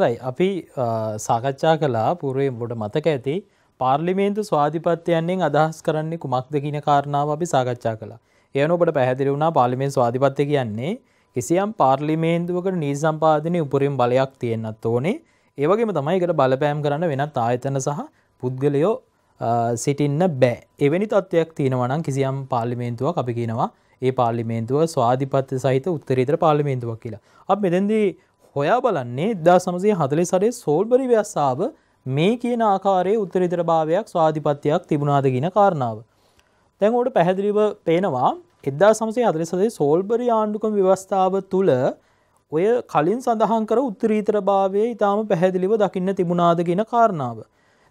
හොඳයි අපි සාකච්ඡා කලා පුරුවෙන් බොඩ මතක ඇති පාර්ලිමේන්තු ස්වාධිපත්යන්ෙන් අදහස් කරන්නේ කුමක්ද කියන කාරණාව අපි සාකච්ඡා කළා එයන ඔබට පැහැදිලි වුණා පාලිමෙන් ස්වාධිපත්ය කියන්නේ කිසියම් පාර්ලිමේන්දුවකට නී සම්පාධනය උපරින් බලයක් තියෙන්න්නත් ඕනේ ඒවගේම තමයිකට බලපෑම් කරන්න වෙනත් ආයතන සහ පුද්ගලයෝ සිටින්න බෑ එවැනි තත්ත්වයක් තියෙනවනම් කිසියම් පාර්ලිමේන්තුවක් අපි කියනවා ඒ පාර්ලිමේන්තුව ස්වාධිපත්‍ය සහිත උත්තරීතර පාර්ලිමේන්තුවක් කියලා අප මෙතැදී හොයා බලන්නේ දා සමසය හතලි සරේ සෝල්බරි ව්‍යස්සාාව මේ කියන ආකාරයේ උත්තරිතර භාවයක් ස්වාධිපත්තියක් තිබුණාදගෙන කාරණාව. තැන් ඕට පැහැදිලිව පේනවා එදදා සමසේ හතලි සදේ සෝල්බරි ආණ්ඩුකම් ව්‍යවස්ථාව තුළ ඔය කලින් සඳහන් කර උත්තරීතර භාවය ඉතාම පැහැදිලිව දකින්න තිබුණාදගෙන කාරණාව.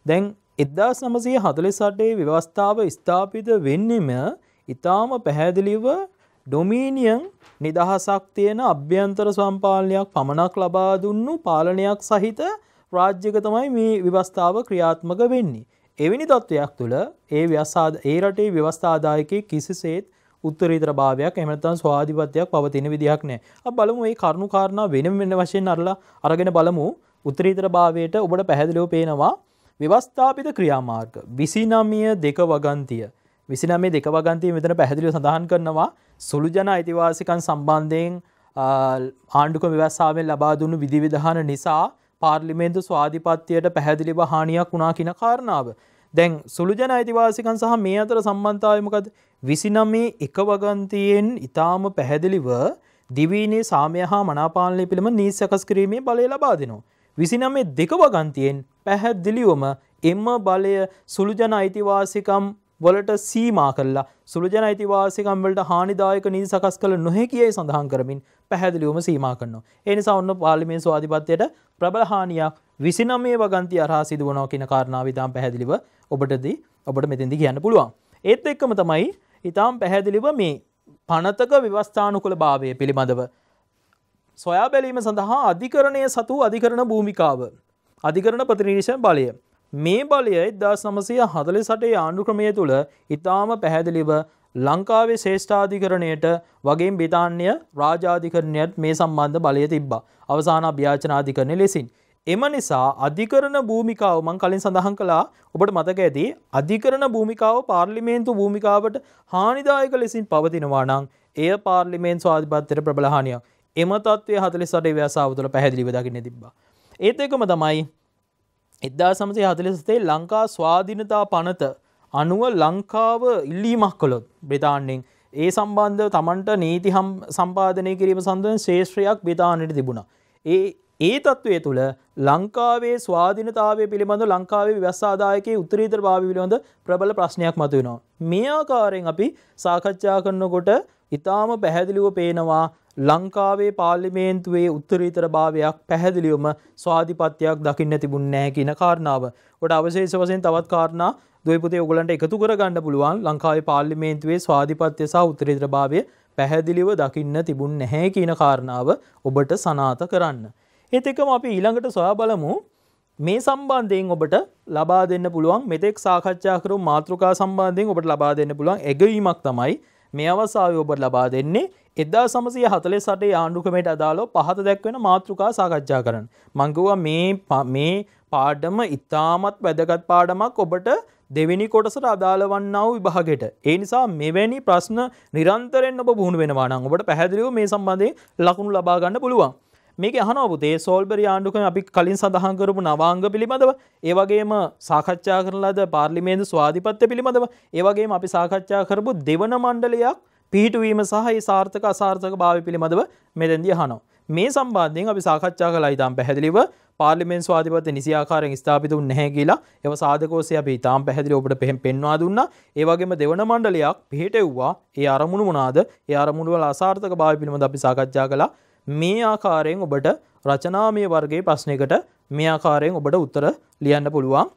දැන් එදදා සමසය හතලිසටේ ව්‍යවස්ථාව ස්ථාපිත වෙන්නෙම ඉතාම පැහැදිලිව ඩොමීනියන් නිදහසක් තියෙන අභ්‍යන්තර සම්පාලනයක් පමණක් ලබා දුන්නු පාලනයක් සහිත රාජ්‍යක තමයි මේ විවස්ථාව ක්‍රියාත්මක වෙන්නේ. එවැනි තත්ත්වයක් තුළ ඒ ව්‍යසාද ඒ රටේ ව්‍යවස්ථාදායකයේ කිසිසේත් උත්තරීතර භාවයක් එහෙම නැත්නම් ස්වාධිපත්‍යයක් පවතින විදිහක් නැහැ. අපි බලමු මේ කරුණු කාරණා වෙනම වෙන වශයෙන් අරලා අරගෙන බලමු උත්තරීතර භාවයට ඔබට පැහැදිලිව පේනවා ව්‍යවස්ථාපිත ක්‍රියාමාර්ග 29 දෙක වගන්තිය 29 දෙක වගන්තිය මෙතන පැහැදිලිව සඳහන් කරනවා සුළුජන අයිතිවාසිකන් සම්බන්ධයෙන් ආණ්ඩුක මෙවස්සාාවෙන් ලබා දුන්නු විදිවිධාන නිසා පාර්ලිමේන්තු ස්වාධිපත්තියට පැහැදිලි වහානියක් වුණා කියන කාරණාව. දැන් සුළුජන අයිතිවාසිකන් සහ මේ අතර සම්බන්තායමකද විසිනමේ එක වගන්තියෙන් ඉතාම පැහැදිලිව දිවීනේ සාමය හා මනාපාලනය පිළිම නීසකස් කිරීමේ බලය ලබා දෙනවා. විසිනමේ දෙක වගන්තියෙන් පැහැදිලිවම එම බලය සුළුජන අයිතිවාසිකම් වලට සීමා කල්ලා සුළුජන අයිතිවාසිකම්වලට හානිදායක නී සකස් කළ නොහැකියයි සඳහන් කරමින් පැහැදිලිවම සීමා කරනවා. එනිසා ඔන්න පාලිමේ ස්වාධිපත්වයට ප්‍රබල හානියක් විසිනමේ වගන්ති අරහා සිදුවනෝ කියන කාරණාව ඉතාම් පැහැදිලිව ඔබටදී ඔබට මෙතිදි කියන්න පුළුවන්. ඒත් එක්කම තමයි ඉතාම් පැහැදිලිව මේ පනතක විවස්ථානුකුල භාවය පිළිබඳව. සොයා බැලීම සඳහා අධිකරණය සතු අධිකරණ භූමිකාව. අධිකරණ ප්‍රතිනිරීශ බලය මේ බලය එදා සමසය හදලි සටේ ආණ්ඩු ක්‍රමය තුළ ඉතාම පැහැදිලිව ලංකාවේ ශේෂ්ඨාධිකරණයට වගේ බිතාන්‍ය රාජාධිකරණයත් මේ සම්බන්ධ බලය තිබ්බා අවසාන අභ්‍යාචනාධිකරණය ලෙසින්. එම නිසා අධිකරණ භූමිකාව මං කලින් සඳහන් කළා ඔබට මතක ඇති අධිකරණ භූමිකාව පාර්ලිමේන්තු භූමිකාවට හානිදායක ලෙසින් පවතිනවා නම් එය පාර්ලිමේන්තු ආධිපත්‍යයට ප්‍රබලහානියක් එම තත්ත්වය හතලි සටේ ව්‍යසාාව තුළ පැහැදිලිව දකින්න තිබ්බා. ඒත් එකම තමයි එදදා සමසය හතලෙස්තේ ලංකා ස්වාධීනතා පනත අනුව ලංකාව ඉල්ලීමක් කොළොත් බ්‍රතාන්නෙන් ඒ සම්බන්ධ තමන්ට නීති හම් සම්පාධනය කිරීම සඳුවෙන් ශේෂත්‍රයක් බ්‍රතාානයට තිබුණ. ඒ ඒ තත්ත්වය තුළ ලංකාවේ ස්වාධීනතාවය පිළිබඳ ලංකාවේ ව්‍යස්සාදායකයේ උත්තරීතර භාවි පිළිබඳ ප්‍රබල ප්‍රශ්නයක් මතුවෙනවා. මේ ආකාරයෙන් අපි සාකච්ඡා කරනකොට ඉතාම පැහැදිලිව පේනවා ලංකාවේ පාර්ලිමේන්තුවේ උත්තරීතර භාවයක් පැහැදිලිවම ස්වාධිපත්යක් දකින්න තිබුණ නැහැ කියන කාරණාව. ඔට අවශේෂ වශයෙන් තවත් කාරණා දොයිපතේ ඔගලන්ට එකතු කරගන්න පුළුවන් ලංකාවේ පාර්ලිමේන්තුවේ ස්වාධිපත්‍ය සහ උත්තරීතර භාවය පැහැදිලිව දකින්න තිබුණ නැහැ කියන කාරණාව ඔබට සනාත කරන්න. ඒත් එකම අපි ඊළඟට සොයා බලමු මේ සම්බන්ධයෙන් ඔබට ලබා දෙන්න පුළුවන් මෙතෙක් සාකච්ඡා කරු මාතෘකා සම්බන්ධයෙන් ඔබට ලබා දෙන්න පුළුවන් ඇගීමක් තමයි මේ අවසාාව ඔබට ලබා දෙන්නේ එදා සමසය හතලෙ සටේ ආණ්ඩුකමට අදාලෝ පහත දැක්වෙන මාතෘකා සාකච්ඡා කරන්න. මංගවා මේ මේ පාඩම ඉතාමත් වැදගත් පාඩමක් ඔබට දෙවිනි කොටසට අදාළවන්නාව විභාගෙට. ඒ නිසා මෙවැනි ප්‍රශ්න නිරන්තරෙන් ඔබ බුණ වෙනවා නම් ඔබට පැහැදිලිව මේ සම්බන්ධයෙන් ලකුණු ලබා ගන්න පුළුවන්. මේක අහනෝපුතේ සෝල්බරි ආණ්ඩුකම අපි කලින් සඳහන්කරපු නවාංග පිළිබඳව ඒවගේම සාකච්ඡා කරලාද පාර්ලිමේන්ද ස්වාධිපත්‍ය පිළිබඳව ඒවගේ අපි සාකච්ඡා කරපු දෙවන මණ්ඩලයක් පිහිටුවීම සහ සාර්ථක අසාර්ථක භාව පිළිබඳව මෙදැදිය හනෝ. මේ සම්බාධයෙන් අපි සාකච්ඡා කලා ඉතාම් පැහැදිලිව පාර්ලිමෙන් ස්වාධිපත නිසියාකාරෙන් ස්ථාපිත උන් නැහැ කියලා එව සාධකෝසය අපි ඉතාම් පැහැදිලි ඔබට පෙහෙන් පෙන්වා දුන්න ඒවගේම දෙවන මණ්ඩලයක් පිහිටෙව්වා ඒ අරමුණු මොනාද ඒ අරමුණුවල අසාර්ථක භාව පිළිබඳ අපි සාකච්ඡා කළා මේ ආකාරයෙන් ඔබට රචනාමය වර්ගේ ප්‍රශ්නයකට මේ ආකාරයෙන් ඔබට උත්තර ලියන්න පුළුවන්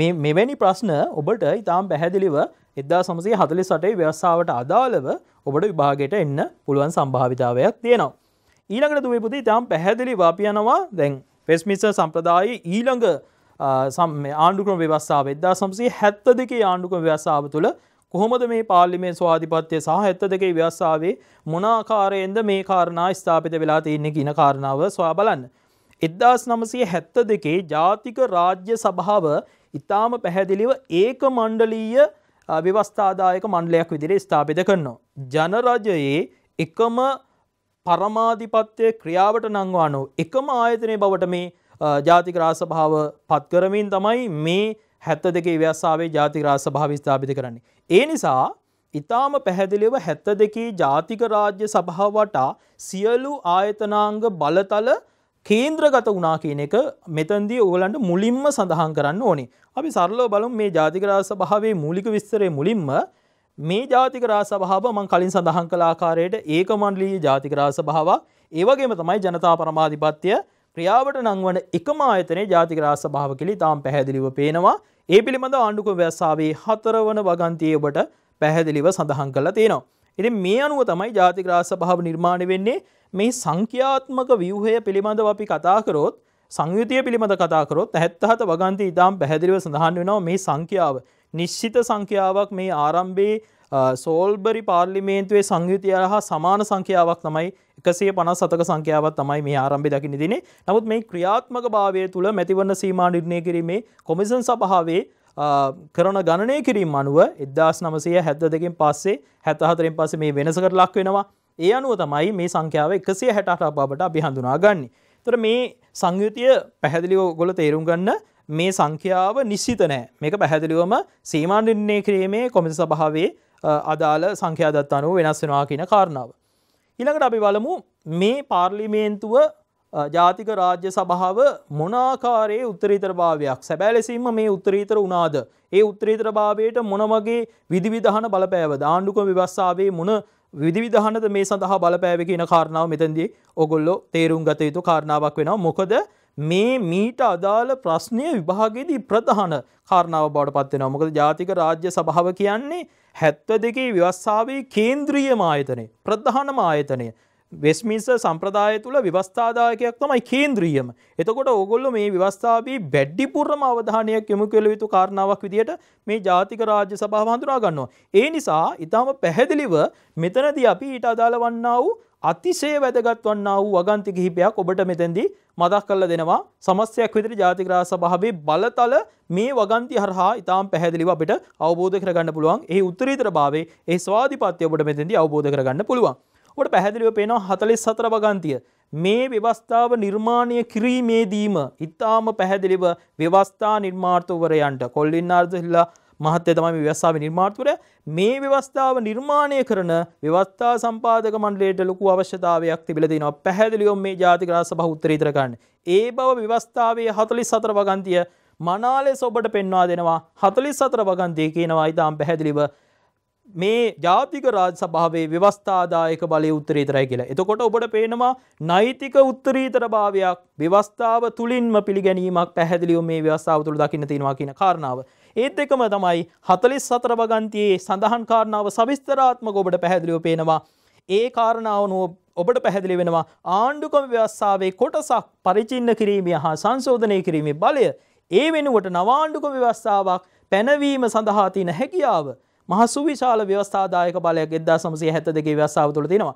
මේ මෙවැනි ප්‍රශ්න ඔබට ඉතාම් පැහැදිලිව එදදා සමසේ හතලි සටේ ව්‍යවස්සාාවට අදාළව ඔබට විභාගයට එන්න පුළුවන් සම්භාවිතාවයක් තියෙනවා. ඊළඟට දුවපුති ඉතාම් පැහැදිලි වාපියනවා දැන් පෙස්මිස සම්ප්‍රදායේ ඊළඟ ආණ්ඩුක්‍රම ව්‍යවස්සාාව එදදා සම්සේ හැත්ත දෙකේ ආණ්ඩුකම ව්‍යවස්සාාව තුළ කොහොමද මේ පාර්ලිමේ ස්වාධිපත්‍යය සහ ඇත්ත දෙකේ ව්‍යස්සාාවේ මොනාකාරයෙන්ද මේ කාරණා ස්ථාපිත වෙලා තියන්නේ කියන කාරණාව ස්වා බලන්න. එද්දාස් නමසය හැත්ත දෙකේ ජාතික රාජ්‍ය සභාව ඉතාම පැහැදිලිව ඒක මණ්ඩලීය විවස්ථාදායක මණ්ඩලයක් විදිර ස්ථාපිත කරනවා. ජනරජයේ එකම පරමාධිපත්වය ක්‍රියාවට නංවානු එකම ආයතනය බවට මේ ජාතික රාසභාව පත්කරමින් තමයි මේ හැත්ත දෙකේ ව්‍යස්සාාවේ ජාතික රාජසභාව ස්ථාපිත කරන්නේ. ඒ නිසා ඉතාම පැහැදිලිව හැත්ත දෙකේ ජාතික රාජ්‍ය සභාවටා සියලු ආයතනාංග බලතල කේන්ද්‍රගත වනා කියන එක මෙතන්දී ඕගලන්ට මුලින්ම සඳහන් කරන්න ඕනේ. අපි සරලෝ බලම් මේ ජාතිකරා සභාවේ මූලික විස්තරය මුලින්ම මේ ජාතිකරා සභාව මං කලින් සඳහන් කලාකාරයට ඒක මණ්ඩලී ජාතිකරා සභාවක් ඒවගේම තමයි ජනතා පරමාධිපත්‍යය ක්‍රියාවට නංවන එකම ආයතනය ජාතිකරා සභාව කලි තාම් පැහැදිලිව පේනවා ඒ පිළිබඳ ආණ්ඩුක වැස්සාාවේ හතරවන වගන්තිය ඔබට පැහැදිලිව සඳහන් කළ තියෙනවා. එති මේ අනුව තමයි ජාතිග්‍රාස පහව නිර්මාණය වෙන්නේ මේ සංඛ්‍යාත්මක වියහය පිළිබඳව අපි කතාකරොත් සංයුතිය පිළිබඳ කතාකරොත් හැත්තහත වගන්ති ඉතාම් පැහැදිලිව සඳහන් වෙනවා මේ සංඛ්‍යාව නිශ්චිත සංඛ්‍යාවක් මේ ආරම්භේ සෝල්බරි පාර්ලිමේන්තුවේ සංයුතිය හා සමාන සංඛ්‍යාවක් තමයි එකසේ පන සතක සංඛ්‍යාවත් තමයි මේ ආරම්භි දකින දින නමුත් මේ ක්‍රියාත්මක භාවය තුළ මැතිවන්න සීමා නිර්ණය කිරීමේ කොමිසන් සපහාවේ කරන ගණනය කිරීම අනුව එදදාස් නමසය හැද දෙකින් පස්සේ හැතහතරෙන් පස මේ වෙනසකට ලක් වෙනවා ඒ අනුව තමයි මේ සංඛ්‍යාව එකසිය හැටට බාබට අපි හඳුනා ගන්න. තොර මේ සංයුතිය පැහැදිලිෝ ගොල තේරුම් ගන්න මේ සංඛ්‍යාව නිශ්චිත නෑ මේක පැහැදිලිවම සීමාන්ඩින්නේ කිරීමේ කොමිස සභාවේ අදාළ සංඛ්‍යාදත් අනුව වෙනස් වෙනවා කියන කාරණාව. ඉළඟට අපි බලමු මේ පාර්ලිමේන්තුව ජාතික රාජ්‍ය සභාව මොනාකාරයේ උත්තරීතර භාවයක් සැබෑලෙසින්ම මේ උත්තරීතර වනාාද. ඒ උත්තරීතර භාවයට මොනවගේ විදිවිධහන බලපෑවද ආණ්ඩුක විවස්සාාවේ මොන විදිවිධහනද මේ සඳහා බලපෑව කියන කාරණාව මෙතැන්දී ඔගොල්ලො තේරුම් ගත යුතු කාරණාවක් වෙනවා මොකද මේ මීට අදාළ ප්‍රශ්නය විභාගයේදී ප්‍රධාන කාරණාව බවට පත්වෙනවා මොකද ජාතික රාජ්‍ය සභාව කියන්නේ හැත්ව දෙකේ ව්‍යවස්සාාවේ කේන්ද්‍රියම ආයතනය ප්‍රධානම ආයතනය වෙස්මිස සම්ප්‍රදාය තුළ විවස්ථාදායකයක් තමයි කේන්ද්‍රියම. එතකොට ඔගොල්ල මේ විවස්ථාවී බැඩ්ඩිපුර්ම අවධානයක් යොමු කළ යුතු කාරණාවක් විදිහට මේ ජාතික රාජ්‍ය සභාව හඳුනා ගන්නවා. ඒ නිසා ඉතාම පැහැදිලිව මෙතනදී අපි ඊට අදාළ වන්නා වූ අතිසේ වැදගත් වන්නා වූ වගන්ති කිහිපයක් ඔබට මෙතැන්දී මතක් කරලා දෙනවා සමස්තයක් විතර ජාතික රාජ සභාවේ බලතල මේ වගන්ති හරහා ඉතාම පැහැදිලිව අපිට අවබෝධ කරගන්න පුළුවන්. එහි උත්තරීතරභාවයේ ඒ ස්වාධිපත්‍ය ඔබට මෙතෙන්දී අවබෝධ කරගන්න පුළුවන්. ඔබට පැහැදිලිව පේනවා 44 වගන්තිය මේ ව්‍යවස්ථාව නිර්මාණය කිරීමේදීම ඉතාම පැහැදිලිව ව්‍යවස්ථා නිර්මාර්ථවරයන්ට කොල්ලින් අර්දහිල්ලා මහත්තය තමයි ව්‍යස්සාාව නිර්මාර්තුර මේ ව්‍යවස්ථාව නිර්මාණය කරන ව්‍යවස්ථා සම්පාදක මණ්ඩලයට ලොකු අවශ්‍යතාවයක් තිබිලදෙනවා පැහැදිලියොම් මේ ජාතිකරස බහුත්තරීතරකන්න. ඒ බව ව්‍යවස්ථාවේ හතලි සතර වගන්තිය මනාලෙ සොබට පෙන්වා දෙනවා හතලි සතර වගන්තය කියනවා ඉතාම් පැහැදිලිව මේ ජාතික රාජ සභාවේ ව්‍යවස්ථාදායක බලය උත්තරීතරයි කියලා. එතකොට ඔබට පේනවා නෛතික උත්තරීතර භාවයක් ව්‍යවස්ථාව තුළින්ම පිළිගැනීමක් පැහැදිලිව මේ ව්‍යවස්ථාව තුළ දකින්න තියෙනවා කියන කාරණාව. ඒත් එකම තමයි හතලිස් සතර වගන්තියේ සඳහන් කාරණාව සවිස්තරාත්මක ඔබට පැහැදිලිව පේනවා. ඒ කාරණාවනුව ඔබට පැහැදිලි වෙනවා ආණ්ඩුකම ව්‍යවස්සාාවේ කොටසක් පරිචින්න කිරීමය හා සංශෝධනය කිරීමේ බලය ඒ වෙනුවට නවාණ්ඩුකම ව්‍යවස්ථාවක් පැනවීම සඳහා තින හැකියාව මහසුවිශාල ව්‍යවස්ථාදායක බලයක් එදා සමසය හැත දෙගේ ව්‍යවස්ථාව තුළ තිෙනවා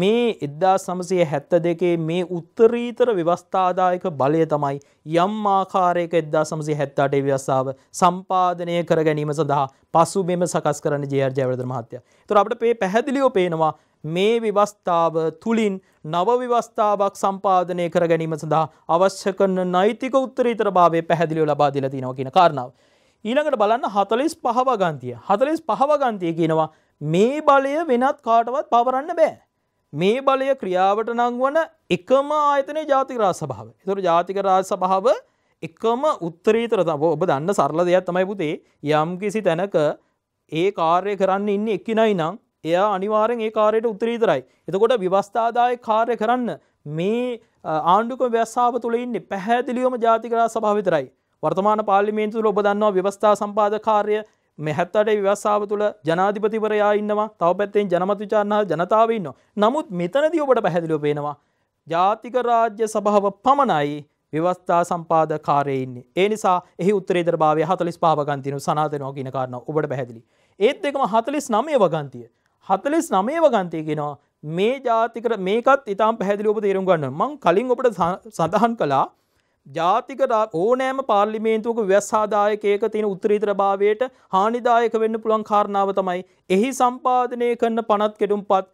මේ එද්දා සමසය හැත්ත දෙකේ මේ උත්තරීතර ව්‍යවස්ථාදායක බලය තමයි යම් ආකාරයක එද්දා සමසය හැත්තාටේ ව්‍යවස්සාාව සම්පාධනය කර ගැනීම සඳහා පසු මෙම සකස් කරන ජයර්ජයවරදර මහත්‍ය. තුර අපට පේ පැහැදිලිෝ පේනවා මේ විවස්ථාව තුළින් නව විවස්ථාවක් සම්පාධනය කර ගැනීම සඳහා අවශ්‍ය කරන නෛතික උත්තරීතර භාවය පැහැදිලිව ලබාදිල තිනව කියන කාරණාව. ඊළඟට බලන්න හතලෙස් පහවගන්තිය හතලෙස් පහවගන්තිය කියනවා මේ බලය වෙනත් කාටවත් පවරන්න බෑ. මේ බලය ක්‍රියාවට නංවන එකම ආයතනය ජාතික රාජ සභාව. ඒතර ජාතික රාජ සභාව එකම උත්තරීතර තමයි ඔබ දන්න සරල දෙයක් තමයි පුතේ යම් කිසි තැනක ඒ කාර්ය කරන්න ඉන්නේ එක්කිනයි නම් එයා අනිවාර්යෙන් ඒ කාර්යයට උත්තරීතරයි. එතකොට විවස්ථාදායක කාර්ය කරන්න මේ ආණ්ඩුක්‍රම ව්‍යවස්ථාව තුළ ඉන්නේ පැහැදිලිවම ජාතික රාජ සභාව විතරයි. වර්තමාන පාර්ලිමේන්තුව ඔබ දන්නවා ව්‍යවස්ථා සම්පාදක කාර්ය මෙහැත් අඩේ විවස්සාාව තුළ ජනාධිපතිවරයා ඉන්නවා තව පැත්තෙන් ජනමතිචාරණ ජනතාව ඉන්න. නමුත් මෙතනදී ඔබට පැහැදිලිව පේෙනවා. ජාතික රාජ්‍ය සභාව පමණයි විවස්ථා සම්පාද කාරයඉන්නේ ඒ නිසා එහි උත්තරේදර භාවය හතලිස් පාගන්තිනු සනාතනෝ කියන කාරන ඔබට පැහැදිලි. ඒත් එකම හතලිස් නමේ වගන්තිය. හතලිස් නමේ වගන්තයගෙනවා මේ ජාතිකර මේකත් ඉතාම් පැදිලි ඔබ තේරුම් ගන්න මං කලින් ඔබට සඳහන් කලා ජාතිකට ඕනෑම පාර්ලිමේන්තුවක ව්‍යස්සාදායකයක තියෙන උත්තරීතර භාවයට හානිදායක වෙන්න පුළන් කාරණාව තමයි. එහි සම්පාධනය කරන්න පනත් කෙටුම් පත්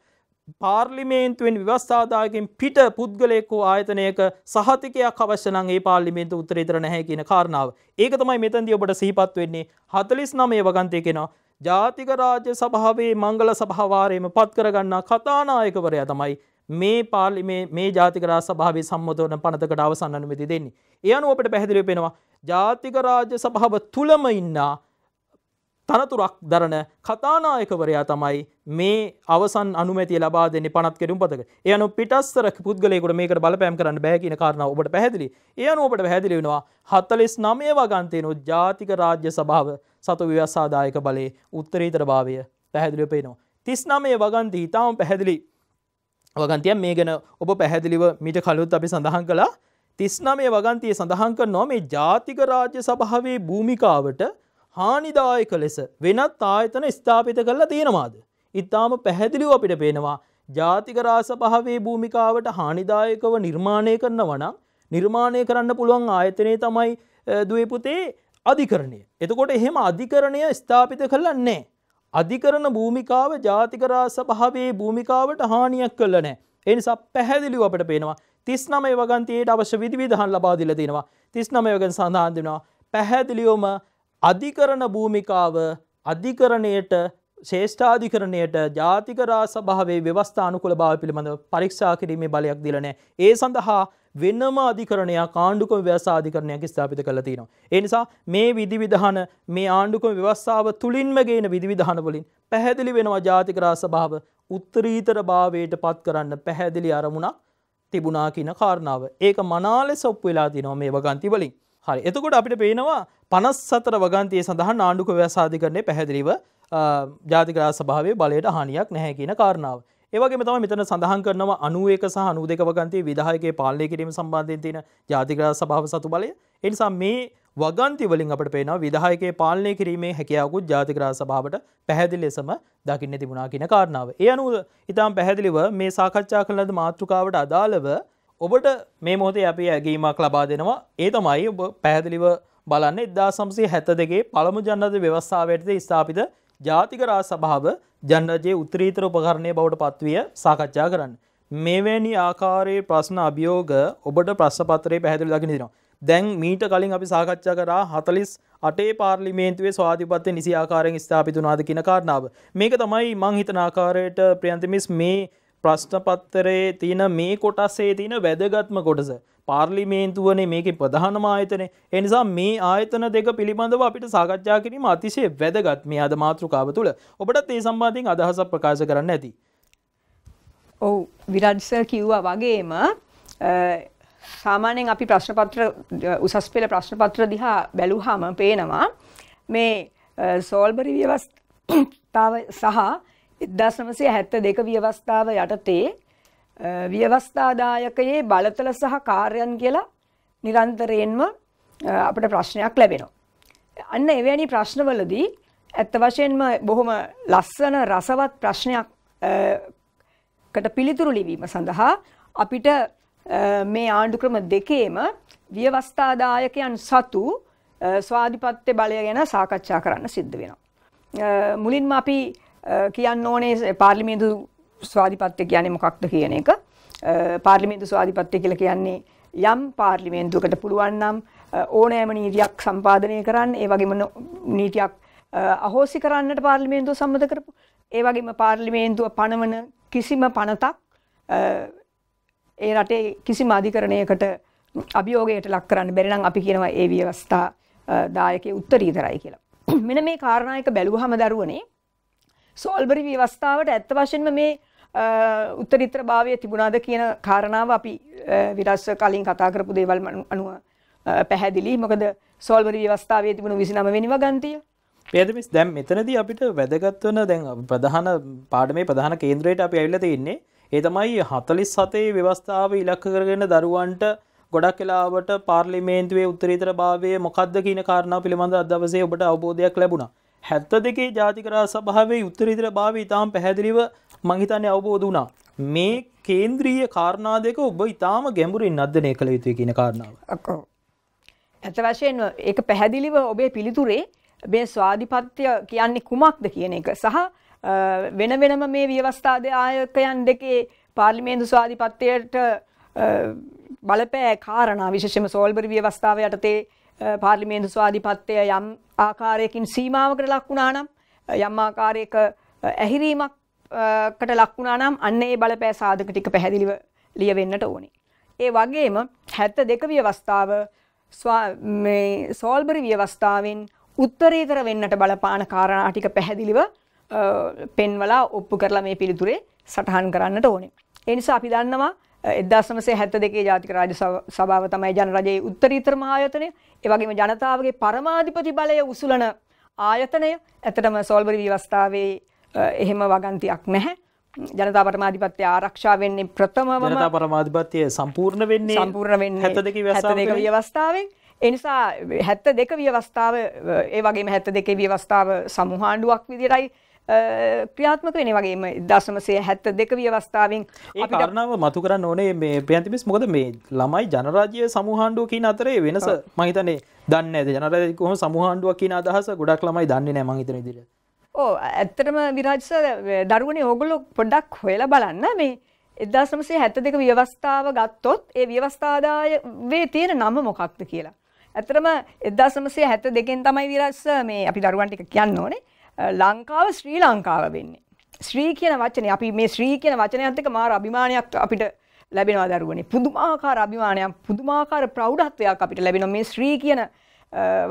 පාර්ලිමේන්තුවෙන් ව්‍යවස්ථාදායකින් පිට පුද්ගලයෙක් වූ ආයතනයක සහතිකයක් අවශ්‍යනං ඒ පාර්ලිමේන්තු උත්තරීතර නැහැ කියන කාරණාව. ඒක තමයි මෙතන්දි ඔබට සහිපත් වෙන්නේ හතලිස් නමය වගන්තය කෙනවා. ජාතික රාජ්‍ය සභාවේ මංගල සභාවාරයම පත්කරගන්නා කතානායකවරයා තමයි මේ පාලි මේ ජාතික රාජ්‍ය සභාවේ සම්මත වන පනතකට අවසන් අනුමැතිය දෙන්නේ. ඒ අනුව අපිට පැහැදිලිව පේනවා ජාතික රාජ්‍ය සභාව තුලම ඉන්නා තනතුරක් දරන කතානායකවරයා තමයි මේ අවසන් අනුමැතිය ලබා දෙන්නේ පනත් කෙරුම් පතක. ඒ අනුව පිටස්සර පුද්ගලයෙකුට මේකට බලපෑම් කරන්න බෑ කියන කාරණාව ඔබට පැහැදිලි. ඒ අනුව ඔබට පැහැදිලි වෙනවා 49 වගන්තේන ජාතික රාජ්‍ය සභාව සතු ව්‍යවසාදායක බලයේ උත්තරීතර භාවය පැහැදිලිව පේනවා. 39 වගන්ති ඊටාම පැහැදිලි වගන්තිය මේ ගැන ඔබ පැහැදිලිව මිට කලුත් අපි සඳහන් කලා තිස්නමේ වගන්තිය සඳහන් කරනවා මේ ජාතික රාජ්‍ය සභාවේ භූමිකාවට හානිදායක ලෙස වෙනත් ආයතන ස්ථාපිත කරලා තියෙනවාද. ඉතාම පැහැදිලිව අපිට පේනවා ජාතික රාසභාවේ භූමිකාවට හානිදායකව නිර්මාණය කරන වනම් නිර්මාණය කරන්න පුළුවන් ආයතනය තමයි දුවපුතේ අධිකරණය. එතකොට එහෙම අධිකරණය ස්ථාපිත කරලා නෑ. අධිකරන භූමිකාව ජාතිකරා සභාවේ භූමිකාවට හානියක් කල්ල නෑ. එනිසා පැහැදිලිව අපට පේනවා තිස් නමය වගන්තයට අවශ්‍ය විධවිධහන් ලබාදිල තියෙනවා තිස් නමයගන් සඳහන් දෙෙනවා පැහැදිලියෝම අධිකරන භූමිකාව අධිකරණයට ශේෂ්ඨාධිකරණයට ජාතික රාසභාවේ ව්‍යවස්ථා අනුකූල භාව පිළිබඳව පරීක්ෂා කිරීමේ බලයක් දීලා නැහැ. ඒ සඳහා වෙනම අධිකරණයක් ආණ්ඩුක්‍රම ව්‍යවස්ථා අධිකරණයක් ස්ථාපිත කරලා තියෙනවා. ඒ නිසා මේ විධිවිධාන මේ ආණ්ඩුක්‍රම ව්‍යවස්ථාව තුලින්ම ගේන විධිවිධාන වලින් පැහැදිලි වෙනවා ජාතික රාසභාව උත්තරීතර භාවයට පත් කරන්න පැහැදිලි අරමුණක් තිබුණා කියන කාරණාව. ඒක මනාලෙස ඔප්පු වෙලා තියෙනවා මේ වගන්ති වලින්. හරි. එතකොට අපිට පේනවා 54 වගන්තියේ සඳහන් ආණ්ඩුක්‍රම ව්‍යවස්ථා අධිකරණය පැහැදිලිව ජාතිකරා සභාවේ බලයට හානියක් නැහැ කියන කාරණාව. ඒවගේ තම මෙතන සඳහන් කරනවා අනුවේක සහ අනු දෙක වගන්තයේ විදාහයගේ පාලනය කිරීම සම්බන්ධයෙන් තියෙන ජාතිකරා සභාව සතු බලය. එනිසා මේ වගන්ති වලින් අපට පේනවා විදාහයකේ පාලනය කිරීමේ හැකියාවකුත් ජාතිකරා සභාවට පැහැදිලි ලෙසම දකින්න තිබුණා කියන කාරණාව. ඒ අනුව ඉතාම පැහැදිලිව මේ සාකච්ඡා කරන ලද මාතෘකාවට අදාළව ඔබට මේ මොහොතේ අපි ඇගීමක් ලබා දෙනවා. ඒ තමයි ඔබ පැහැදිලිව බලන්න 1972 හැත දෙකේ පළමු ජනත ව්‍යවස්ථාව යටතේ ස්ථාපිත ජාතික රාජසභාව ජනරජයේ උත්තරීතර උපකරණය බවට පත්විය සාකච්ඡා කරන්න. මෙවැනි ආකාරයේ ප්‍රශ්න අභියෝග ඔබට ප්‍රශ්න පත්‍රයේ පැහැදිලි දකින්න දෙනවා. දැන් මීට කලින් අපි සාකච්ඡා කරා හතලිස් අටේ පාර්ලිමේන්තුවේ ස්වාධිපත්‍ය නිසි ආකාරයෙන් ස්ථාපිත වුණාද කියන කාරණාව. මේක තමයි මං හිතන ආකාරයට ප්‍රියන්තමිස් මේ ප්‍රශ්නපත්තරයේ තියෙන මේ කොටස්සේ තියෙන වැදගත්ම කොටස පාර්ලිමේන්තුවනේ මේක ප්‍රධානම ආයතනය එනිසා මේ ආයතන දෙක පිළිබඳව අපිට සාකච්ඡා කිරීම අතිශය වැදගත් මේ අද මාතෘකාව තුළ ඔබටත් ඒ සම්බන්ධයෙන් අදහසක් ප්‍රකාශ කරන්න ඇති. ඔව් විරාජ්ස කිව්වා වගේම සාමාන්‍යයෙන් අපි ප්‍රශ්නපත්‍ර උසස් පෙළ ප්‍රශ්නපත්‍ර දිහා බැලුවාම පේනවා මේ සෝල්බරි ව්‍යවස්ථාව සහ 1972 ව්‍යවස්ථාව යටතේ ව්‍යවස්ථාදායකයේ බලතල සහ කාර්යයන් කියලා නිරන්තරයෙන්ම අපට ප්‍රශ්නයක් ලැබෙනවා. අන්න එවැනි ප්‍රශ්නවලදී ඇත්ත වශයෙන්ම බොහොම ලස්සන රසවත් ප්‍රශ්නයක් කට පිළිතුරු ලිවීම සඳහා අපිට මේ ආණ්ඩුක්‍රම දෙකේම ව්‍යවස්ථාදායකයන් සතු ස්වාධිපත්‍ය බලය ගැන සාකච්ඡා කරන්න සිද්ධ වෙනවා. මුලින්ම අපි කියන්න ඕනේ පාර්ලිමේන්තු ස්වාධිපත්‍ය කියන්නේ මොකක්ද කියන එක. පාර්ලිමේන්තු ස්වාධිපත්‍ය කියලා කියන්නේ යම් පාර්ලිමේන්තුවකට පුළුවන් නම් ඕනෑම නීතියක් සම්පාදනය කරන්න, ඒ වගේම නීතියක් අහෝසි කරන්නට පාර්ලිමේන්තුව සම්මත කරපු, ඒ වගේම පාර්ලිමේන්තුව පනවන කිසිම පනතක් ඒ රටේ කිසිම අධිකරණයකට අභියෝගයට ලක් කරන්න බැරි නම් අපි කියනවා ඒ විවස්ථා දායකයේ උත්තරීතරයි කියලා. මෙන්න මේ කාරණා එක බැලුවහම දරුවනේ සෝල්බරි ව්‍යවස්ථාවට ඇත්ත වශයෙන්ම මේ උත්තරිත්‍ර භාවය තිබුණාද කියන කාරණාව අපි විරස්ස කලින් කතා කරපු දේවල් අනුව පැහැදිලි මොකද සෝල්බරි ව්‍යවස්ථාවේ තිබුණු විසිනම වෙනි වගන්තිය පේදමිස් දැම් මෙතනදී අපිට වැදගත්වන දැන් ප්‍රධාන පාඩමේ ප්‍රධාන කේන්ද්‍රයට අපි ඇවිල්ල ඉන්නේ ඒ තමයි හතලිස් සතේ ව්‍යවස්ථාව ඉලක්ක කරගෙන දරුවන්ට ගොඩක් කලාවට පාර්ලිමේන්තුවේ උත්තරීතර භාවය මොකක්ද කියන කාරණ පිළිබඳ අදවසේ ඔබට අවබෝධයක් ලැබුණා හැත්ත දෙකේ ජාතිකරා සභාවේ උත්තරීතර භාව ඉතාම් පැහැදිලිව මහිතන්න අවබෝධ වුණා. මේ කේන්ද්‍රීය කාරණා දෙක ඔබ ඉතාම ගැඹුරින් අධ්‍යනය කළ යුතුය කියන කාරණාව. ඇත වශයෙන් ඒ පැහැදිලිව ඔබේ පිළිතුරේ මේ ස්වාධිපත්්‍යය කියන්නේ කුමක්ද කියන එක සහ වෙන වෙනම මේ ව්‍යවස්ථාද ආයකයන් දෙකේ පාර්ලිමේන්දු ස්වාධිපත්්‍යයට බලපෑ කාරණ විශෂම සෝල්බරි ව්‍යවස්ථාව යටතේ පාර්ලිමේන්තු ස්වාධිපත්වය යම් ආකාරයකින් සීමාවකට ලක්වුණානම් යම් ආකාරයක ඇහිරීමක් කට ලක්වුණානම් අන්න ඒ බලපෑ සාධක ටික පැහැදිලිව ලියවෙන්නට ඕනි. ඒ වගේම හැත්ත දෙක ව්‍යවස්ථාව සෝල්බරි ව්‍යවස්ථාවෙන් උත්තරීතර වෙන්නට බලපාන කාරණා ටික පැහැදිලිව uh, පෙන්වලා ඔප්පු කරලා මේ පිළිතුරේ සටහන් කරන්නට ඕනේ. ඒ නිසා අපි දන්නවා 1972 ජාතික රාජ්‍ය සභාව තමයි ජන රජයේ උත්තරීතරම ආයතනය. ඒ වගේම ජනතාවගේ පරමාධිපති බලය උසුලන ආයතනය. ඇත්තටම සෝල්බරි විවස්ථාවේ එහෙම වගන්තියක් නැහැ. ජනතා පරමාධිපත්‍ය ආරක්ෂා වෙන්නේ ප්‍රථමවම ජනතා පරමාධිපත්‍ය සම්පූර්ණ වෙන්නේ සම්පූර්ණ වෙන්නේ 72 ව්‍යවස්ථාවෙන් ඒ නිසා 72 ව්‍යවස්ථාව ඒ වගේම 72 ව්‍යවස්ථාව සමූහාණ්ඩුවක් විදිහටයි ක්‍රියාත්මක වෙන වගේම දශමසය හැත්ත දෙක වියවස්ථාවෙන් ඒ කරණාව මතු කරන්න ඕනේ මේ ප්‍රයන්තිමිස් මොකද මේ ළමයි ජනරාජ්‍ය සමහන්ඩුව කියන අතරේ වෙනස මහිතනේ දන්න ඇද ජනරජ කොහම සමහන්ඩුවක් කියන අදහස ගොඩක් ළමයි දන්නේ නෑ මහිතන දිර ඕ ඇත්තටම විරාජස දරුවන ඕගොලො පොඩ්ඩක් හොයලා බලන්න මේ එදදාසමසේ හැත්ත දෙක ව්‍යවස්ථාව ගත්තොත් ඒ ව්‍යවස්ථාදාය වේ තියෙන නම මොකක්ද කියලා. ඇතරම එදදාසමසේ හැත්ත දෙකෙන් තමයි විරස්ස මේ අපි දරුවන්ටික කියන්න ඕනේ ලංකාව ශ්‍රී ලංකාව වෙන්නේ. ශ්‍රී කියන වචනේ අපි මේ ශ්‍රී කියන වචනයත් එක්ක මාර අභිමානයක් අපිට ලැබෙනවා දරුවනේ. පුදුමාකාර අභිමානයක්, පුදුමාකාර ප්‍රෞಢත්වයක් අපිට ලැබෙනවා මේ ශ්‍රී කියන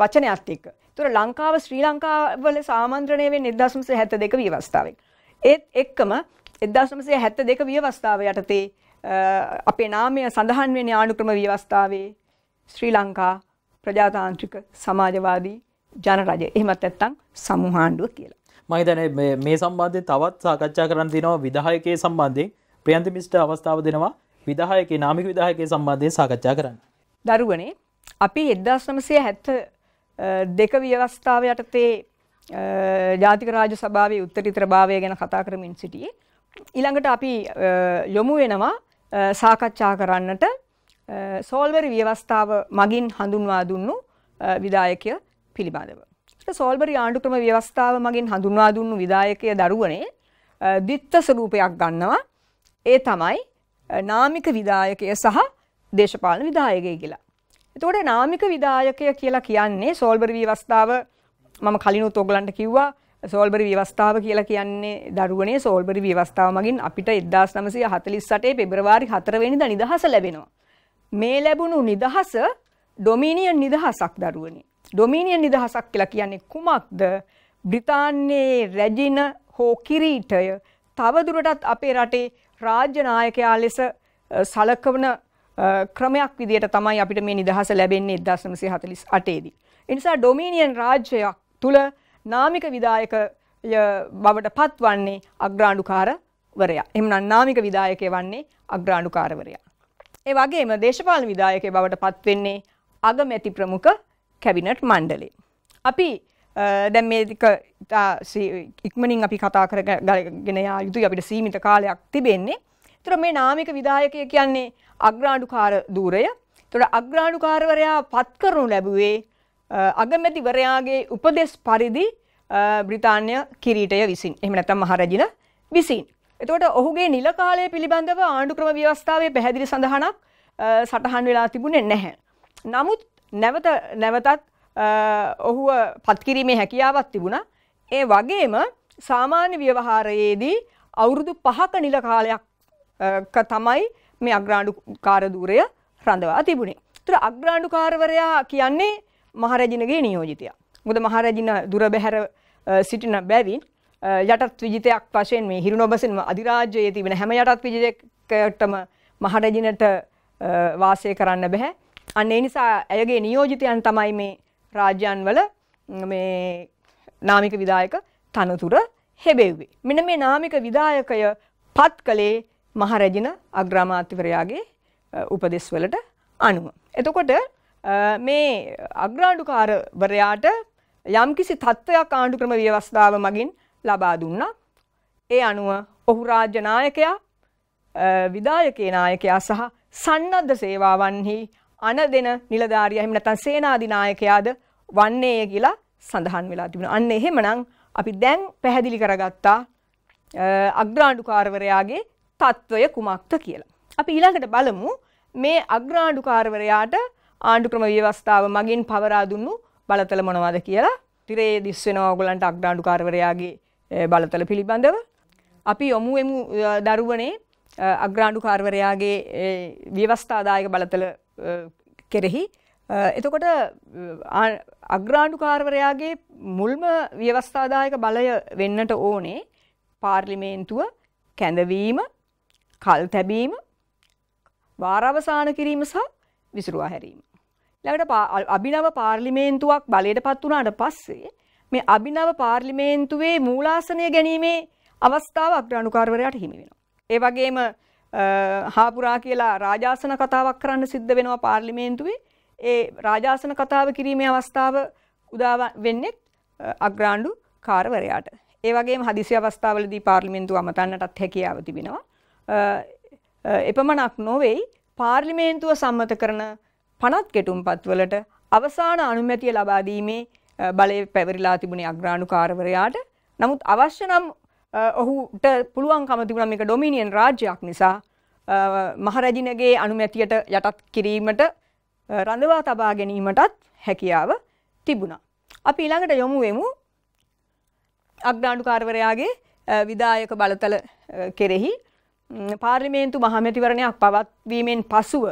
වචනයත් එක්ක. ඒතර ලංකාව ශ්‍රී ලංකාවල සාමන්ත්‍රණය වෙන්නේ 1972 විවස්ථාවෙන්. ඒත් එක්කම 1972 විවස්ථාව යටතේ අපේ නාමය සඳහන් වෙන ආණුක්‍රම ව්‍යවස්ථාවේ ශ්‍රී ලංකා ප්‍රජාතාන්ත්‍රික සමාජවාදී ජන රජය එහෙමත් ඇත්තං සමුහාණ්ඩුව කියලා. මහිතන මේ සම්බන්ධය තවත් සාකච්ඡා කරන්න තිනවා විදාහයකේ සම්බන්ධයෙන් ප්‍රියන්තිමිස්ට අවස්ථාව දෙනවා විදාහයකේ නාමික විදාහයකේ සම්බන්ධය සාකච්ඡා කරන්න. දරුවනේ අපි එද්දාස් නමසය හැත්ත දෙක ව්‍යවස්ථාව යටතේ ජාතික රාජ සභාවේ උත්තරිතර භාවය ගැන කතා කරමින් සිටියේ. ඉළඟට අපි යොමු වෙනවා සාකච්ඡා කරන්නට සෝල්වරි ව්‍යවස්ථාව මගින් හඳුන්වා දුන්නු විදායකය පිළිබඳව. සෝල්බරි ආණ්ඩුක්‍රම ව්‍යවස්ථාව මගින් හඳුන්වා දුන්නු විදායකය දරුවනේ දිත්ත ස්වරූපයක් ගන්නවා. ඒ තමයි නාමික විදායකය සහ දේශපාලන විදායකය කියලා. එතකොට නාමික විදායකය කියලා කියන්නේ සෝල්බරි ව්‍යවස්ථාව මම කලිනුත් ඔයගලන්ට කිව්වා සෝල්බරි ව්‍යවස්ථාව කියලා කියන්නේ දරුවනේ සෝල්බරි ව්‍යවස්ථාව මගින් අපිට 1948 පෙබරවාරි 4 වෙනිදා නිදහස ලැබෙනවා. මේ ලැබුණු නිදහස ඩොමිනියන් නිදහසක් දරුවනේ. ඩොමිනියන් නිදහසක් කියලා කියන්නේ කුමක්ද බ්‍රිතාන්‍යයේ රැජින හෝ කිරීටය තවදුරටත් අපේ රටේ රාජ්‍යනායකයා ලෙස සලකවන ක්‍රමයක් විදියට තමයි අපිට මේ නිදහස ලැබෙන්නේ එදදාසමසය හතලිස් අටේදී. එනිසා ඩොමිනියන් රාජ්‍යයක් තුළ නාමික විදායක බවට පත්වන්නේ අග්‍රාණ්ඩුකාරවරයා. එමනම් නාමික විදායකය වන්නේ අග්‍රාණ්ඩුකාරවරයා. ඒ වගේම දේශපාලන විදායකය බවට පත්වෙන්නේ අගමැති ප්‍රමුඛ කැබිනට් මණ්ඩලේ. අපි දැන් මේක ඉක්මනින් අපි කතා කර ගෙන යා යුතුයි අපිට සීමිත කාලයක් තිබෙන්නේ. එතකොට මේ නාමික විධායකය කියන්නේ අග්‍රාණුකාර ධූරය. එතකොට අග්‍රාණුකාරවරයා පත් කරනු ලැබුවේ අගමැතිවරයාගේ උපදෙස් පරිදි බ්‍රිතාන්‍ය කිරීටය විසින්. එහෙම නැත්නම් මහරජින විසින්. එතකොට ඔහුගේ නිල කාලය පිළිබඳව ආණ්ඩුක්‍රම ව්‍යවස්ථාවේ පැහැදිලි සඳහනක් සටහන් වෙලා තිබුණේ නැහැ. නමුත් නැවත නැවතත් ඔහුව පත්කිරීමේ හැකියාවක් තිබුණා. ඒ වගේම සාමාන්‍ය ව්‍යවහාරයේදී අවුරුදු පහක නිල කාලයක් තමයි මේ අග්‍රාණ්ඩුකාර ධූරය රඳවා තිබුණේ. ඒතර අග්‍රාණ්ඩුකාරවරයා කියන්නේ මහරජිනගේ නියෝජිතයා. මොකද මහරජින දුර බැහැර සිටින බැවින් යටත් විජිතයක් වශයෙන් මේ හිරුනොබසින්ම අධිරාජ්‍යයේ තිබෙන හැම යටත් විජිතයකටම මහරජිනට වාසය කරන්න බැහැ. අන්න ඒ නිසා ඇයගේ නියෝජිතයන් තමයි මේ රාජ්‍යන්වල මේ නාමික විදායක තනතුර හෙබෙව්වේ. මෙන්න මේ නාමික විදායකය පත් කළේ මහරැජින අග්‍රාමාත්‍යවරයාගේ උපදෙස්වලට අනුව. එතකොට මේ අග්‍රාණ්ඩුකාරවරයාට යම්කිසි තත්ත්වයක් ආණ්ඩුක්‍රම ව්‍යවස්ථාව මගින් ලබා දුන්නා. ඒ අනුව ඔහු රාජ්‍ය නායකයා විදායකේ නායකයා සහ සන්නද්ධ සේවාවන්හි අණ දෙන නිලධාරියා එහෙම නැත්නම් සේනාධිනායකයාද වන්නේය කියලා සඳහන් වෙලා තිබෙනවා. අන්න එහෙමනම් අපි දැන් පැහැදිලි කරගත්තා අග්‍රාණ්ඩුකාරවරයාගේ తত্ত্বය කුමක්ද කියලා. අපි ඊළඟට බලමු මේ අග්‍රාණ්ඩුකාරවරයාට ආණ්ඩුක්‍රම ව්‍යවස්ථාව මගින් පවරා දුන්නු බලතල මොනවද කියලා. තිරේ දිස් වෙනවා ඔයගලන්ට අග්‍රාණ්ඩුකාරවරයාගේ බලතල පිළිබඳව. අපි යොමු වෙමු දරුවනේ අග්‍රාණ්ඩුකාරවරයාගේ ව්‍යවස්ථාදායක බලතල කෙරෙහි එතකොට අග්‍රාණ්ඩුකාරවරයාගේ මුල්ම ව්‍යවස්ථාදායක බලය වෙන්නට ඕනේ පාර්ලිමේන්තුව කැඳවීම කල් තැබීම වාරවසාන කිරීම සහ විසුරුවා හැරීම. ළඟට අභිනව පාර්ලිමේන්තුවක් බලයට පත් වුණාට පස්සේ මේ අභිනව පාර්ලිමේන්තුවේ මූලාසනය ගැනීමේ අවස්ථාව අග්‍රාණුකාරවරයාට හිමි වෙනවා. ඒ වගේම හාපුරා කියලා රාජාසන කතාවක් කරන්න සිද්ධ වෙනවා පාර්ලිමේන්තුවේ ඒ රාජාසන කතාව කිරීමේ අවස්ථාව උදාව වෙන්නෙත් අග්‍රාණ්ඩු කාරවරයාට ඒ වගේ හදිසි අවස්ථාවලදී පාර්ලිමේන්තුව අමතන්නටත් හැකියාව තිබෙනවා එපමණක් නොවෙයි පාර්ලිමේන්තුව සම්මත කරන පනත් කෙටුම් පත්වලට අවසාන අනුමැතිය ලබාදීමේ බලය පැවරිලා තිබුණේ අග්‍රාණු කාරවරයාට නමුත් අවශ්‍ය නම් ඔහුට පුළුවන්කම තිබුණ මේක ඩොමිනියන් රාජ්‍යයක් නිසා මහරැජිනගේ අනුමැතියට යටත් කිරීමට රඳවා තබා ගැනීමටත් හැකියාව තිබුණා. අපි ඊළඟට යොමු වෙමු අග්ඩාණ්ඩුකාරවරයාගේ විදායක බලතල කෙරෙහි පාර්ලිමේන්තු මහමැතිවරණයක් පවත්වීමෙන් පසුව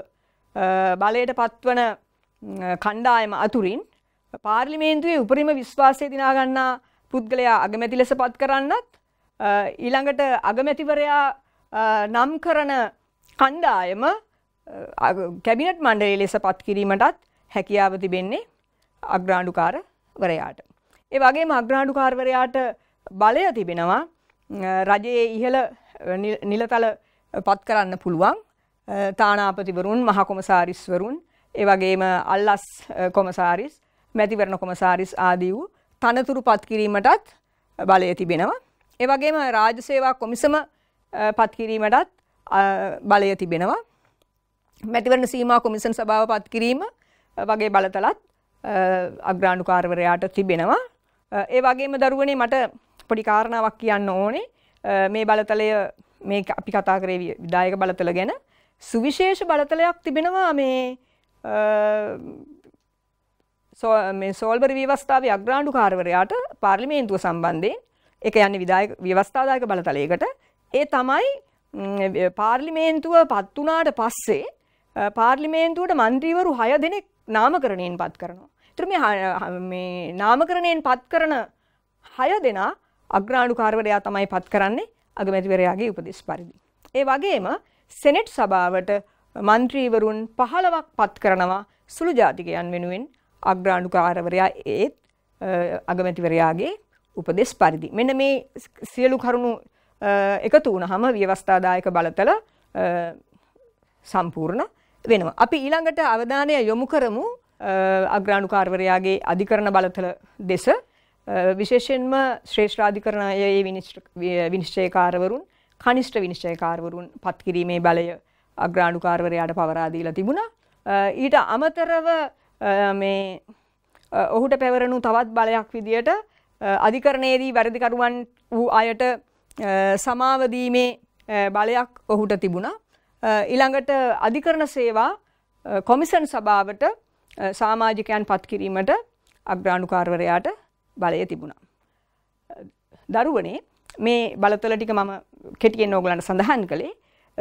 බලයට පත්වන කණ්ඩායම අතුරින් පාර්ලිමේන්තුවේ උපරිම විශ්වාසය දිනාගන්නා පුද්ගලයා අගමැති ලෙස පත් කරන්නත් ඊළඟට අගමැතිවරයා නම් කරන කණ්ඩායම කැබිනට් මණ්ඩලේ ලෙස පත් කිරීමටත් හැකියාව තිබෙන්නේ අග්‍රාණ්ඩුකාරවරයාට. ඒ වගේම අග්‍රාණ්ඩුකාරවරයාට බලය තිබෙනවා රජයේ ඉහළ නිලතල පත් කරන්න පුළුවන් තානාපතිවරුන් මහකොමසාරිස්වරුන් ඒ වගේම අල්ලස් කොමසාරිස් මැතිවරණ කොමසාරිස් ආදී වූ තනතුරු පත් කිරීමටත් බලය තිබෙනවා. ඒ වගේම රාජ්‍ය සේවා කොමිසම පත් කිරීමටත් බලය තිබෙනවා. මැතිවරණ සීමා කොමිසම් සභාව පත් කිරීම වගේ බලතලත් අග්‍රාණුකාරවරයාට තිබෙනවා. ඒ වගේම දරුවනේ මට පොඩි කාරණාවක් කියන්න ඕනේ. මේ බලතලය මේ අපි කතා කරේ විදායක බලතල ගැන සුවිශේෂ බලතලයක් තිබෙනවා මේ සෝල්බරි ව්‍යවස්ථාවේ අග්‍රාණ්ඩුකාරවරයාට පාර්ලිමේන්තුව සම්බන්ධයෙන් එක යන්නේ විදායක ව්‍යවස්ථාදායක බලතලයකට ඒ තමයි පාර්ලිමේන්තුව පත් වුණාට පස්සේ පාර්ලිමේන්තුවට මන්ත්‍රීවරු 6 දෙනෙක් නාමකරණයෙන් පත් කරනවා. ඒතර මේ මේ නාමකරණයෙන් පත් කරන 6 දෙනා අග්‍රාණුකාරවරයා තමයි පත් කරන්නේ අගමැතිවරයාගේ උපදෙස් පරිදි. ඒ වගේම සෙනෙට් සභාවට මන්ත්‍රීවරුන් 15ක් පත් කරනවා සුළු ජාතිකයන් වෙනුවෙන් අග්‍රාණුකාරවරයා ඒත් අගමැතිවරයාගේ උපදෙස් පරිදි. මෙන්න මේ සියලු කරුණු එකතු වුණහම ව්‍යවස්ථාදායක බලතල සම්පූර්ණ වෙනවා. අපි ඊළඟට අවධානය යොමු කරමු අග්‍රාණුකාර්වරයාගේ අධිකරණ බලතල දෙස විශේෂයෙන්ම ශ්‍රේෂ්ඨාධිකරණයේ විනිශ්චයකාරවරුන් කනිෂ්ඨ විනිශ්චයකාරවරුන් පත්කිරීමේ බලය අග්‍රාණුකාර්වරයාට පවරා දීලා තිබුණා. ඊට අමතරව මේ ඔහුට පැවරණු තවත් බලයක් විදියට අධිකරණයේදී වැරදිකරුවන් වූ අයට සමාවදීමේ බලයක් ඔහුට තිබුණා. ඊළඟට අධිකරණ සේවා කොමිසන් සභාවට සාමාජිකයන් පත්කිරීමට අග්‍රාණුකාරවරයාට බලය තිබුණා. දරුවනේ මේ බලතල ටික මම කෙටියෙන් ඕගලන්ට සඳහන් කළේ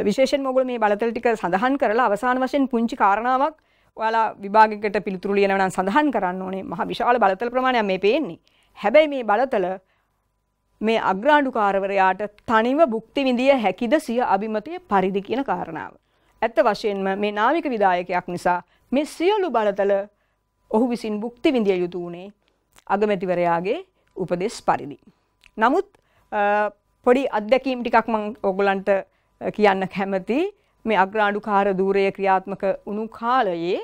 විශේෂයෙන් මොගොල්ලෝ මේ බලතල ටික සඳහන් කරලා අවසාන වශයෙන් පුංචි කාරණාවක් ඔයාලා විභාගයකට පිළිතුරු ලියනවා නම් සඳහන් කරන්න ඕනේ මහ විශාල බලතල ප්‍රමාණයක් මේ පේන්නේ. හැබැයි මේ බලතල මේ අග්‍රාණ්ඩුකාරවරයාට තනිව භුක්ති විඳිය හැකිද සිය අභිමතය පරිදි කියන කාරණාව. ඇත්ත වශයෙන්ම මේ නාවික විදායකයක් නිසා මේ සියලු බලතල ඔහු විසින් භුක්ති විඳිය යුතු වුණේ අගමැතිවරයාගේ උපදෙස් පරිදි. නමුත් පොඩි අත්දැකීම් ටිකක් මං ඔගලන්ට කියන්න කැමති මේ අග්‍රාණ්ඩුකාර ධූරය ක්‍රියාත්මක උණු කාලයේ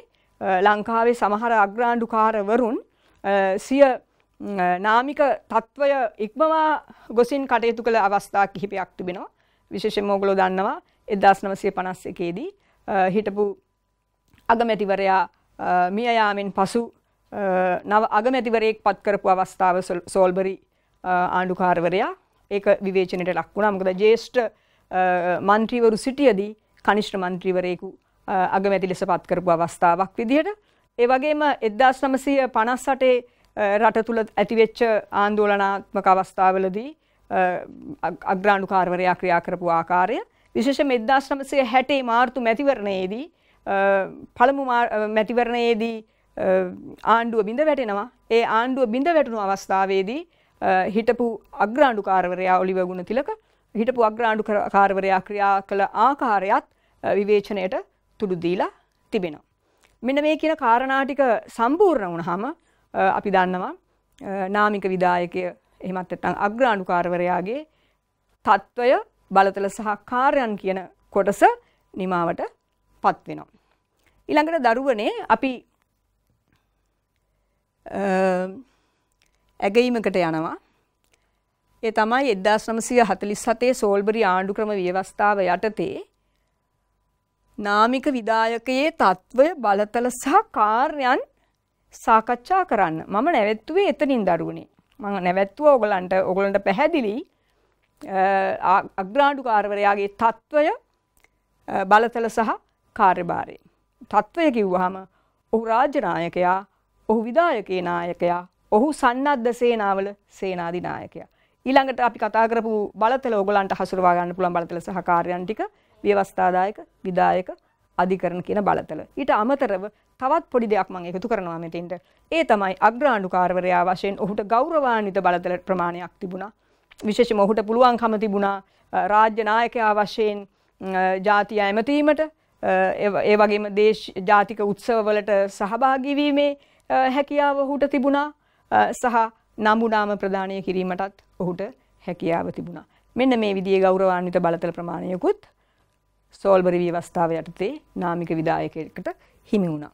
ලංකාවේ සමහර අග්‍රාණ්ඩුකාරවරුන් සිය නාමික තත්ත්වය ඉක්මවා ගොසින් කටයුතු කළ අවස්ථා කිහිපයක් තිබෙනවා විශේෂෙන් මෝගලෝ දන්නවා එදස් නවසය පනස් එකේදී හිටපු අගමැතිවරයා මියයාමෙන් පසු නව අගමැතිවරයෙක් පත් කරපු අවස්ථාව සෝල්බරි ආණ්ඩුකාරවරයා ඒක විවේචනයට ලක්වුණා මොකද ජේෂ්ඨ මන්ත්‍රීවරු සිටියදී කනිෂ්ඨ මන්ත්‍රීවරයෙකු අගමැති ලෙස පත් කරපු අවස්ථාවක් විදිහට ඒ වගේම 1958 රට තුළ ඇතිවෙච්ච ආන්දෝලනාත්මක අවස්ථාවලදී අග්‍රාණුකාරවරයා ක්‍රියා කරපු ආකාරය විශේෂ මෙද්දාශ්‍රමසය හැටේ මාර්තු මැතිවරණයේදී පළමු මැතිවරණයේදී ආණ්ඩුව බිඳ වැටෙනවා ඒ ආණ්ඩුව බිඳ වැටුණු අවස්ථාවේදී හිටපු අග්‍රාණ්ඩුකාරවරයා ඔලිවගුණ තිලක හිටපු අග්‍රාණ්ඩු කාරවරයා ක්‍රියා කළ ආකාරයත් විවේචනයට තුඩු දීලා තිබෙනවා. මෙන්න මේ කියන කාරණාටික සම්පූර්ණ වුණහම අපි දන්නවා නාමික විදායකය එහෙමත් නැත්නම් අග්‍රාණුකාරවරයාගේ తত্ত্বය බලතල සහ කාර්යයන් කියන කොටස නිමාවට පත් වෙනවා. ඊළඟට දරුවනේ අපි ඇගීමකට යනවා. ඒ තමයි 1947 සෝල්බරි ආණ්ඩු ක්‍රම ව්‍යවස්ථාව යටතේ නාමික විදායකයේ తত্ত্বය බලතල සහ කාර්යයන් සාකච්ඡා කරන්න මම නැවැත්තුවේ එතනින් දරුවනේ මම නැවැත්තුව ඔගලන්ට ඔගලන්ට පැහැදිලි අග්‍රාණ්ඩුකාරවරයාගේ තත්ත්වය බලතල සහ කාර්යභාරය. තත්ත්වය කිව්වහම ඔහු රාජ්‍යනායකයා ඔහු විදායකේ නායකයා ඔහු සන්නද්ධ සේනාවල සේනාධිනායකයා. ඊළඟට අපි කතා කරපු බලතල ඔගලන්ට හසුරවා ගන්න පුළුවන් බලතල සහකාරයන් ටික ව්‍යවස්ථාදායක විදායක අධිකරණ කියන බලතල. ඊට අමතරව තවත් පොඩි දෙයක් මම එකතු කරනවා මෙතෙන්ට. ඒ තමයි අග්‍රාණ්ඩුකාරවරයා වශයෙන් ඔහුට ගෞරවාන්විත බලතල ප්‍රමාණයක් තිබුණා. විශේෂයෙන්ම ඔහුට පුළුවන්කම තිබුණා රාජ්‍ය නායකයා වශයෙන් ජාතිය ඇමතීමට ඒ වගේම දේශ ජාතික උත්සවවලට සහභාගී වීමේ හැකියාව ඔහුට තිබුණා සහ නම්බුනාම ප්‍රදානය කිරීමටත් ඔහුට හැකියාව තිබුණා. මෙන්න මේ විදිහේ ගෞරවාන්විත බලතල ප්‍රමාණයකුත් සෝල්බරි ව්‍යවස්ථාව යටතේ නාමික විදායකයකට හිමි වුණා.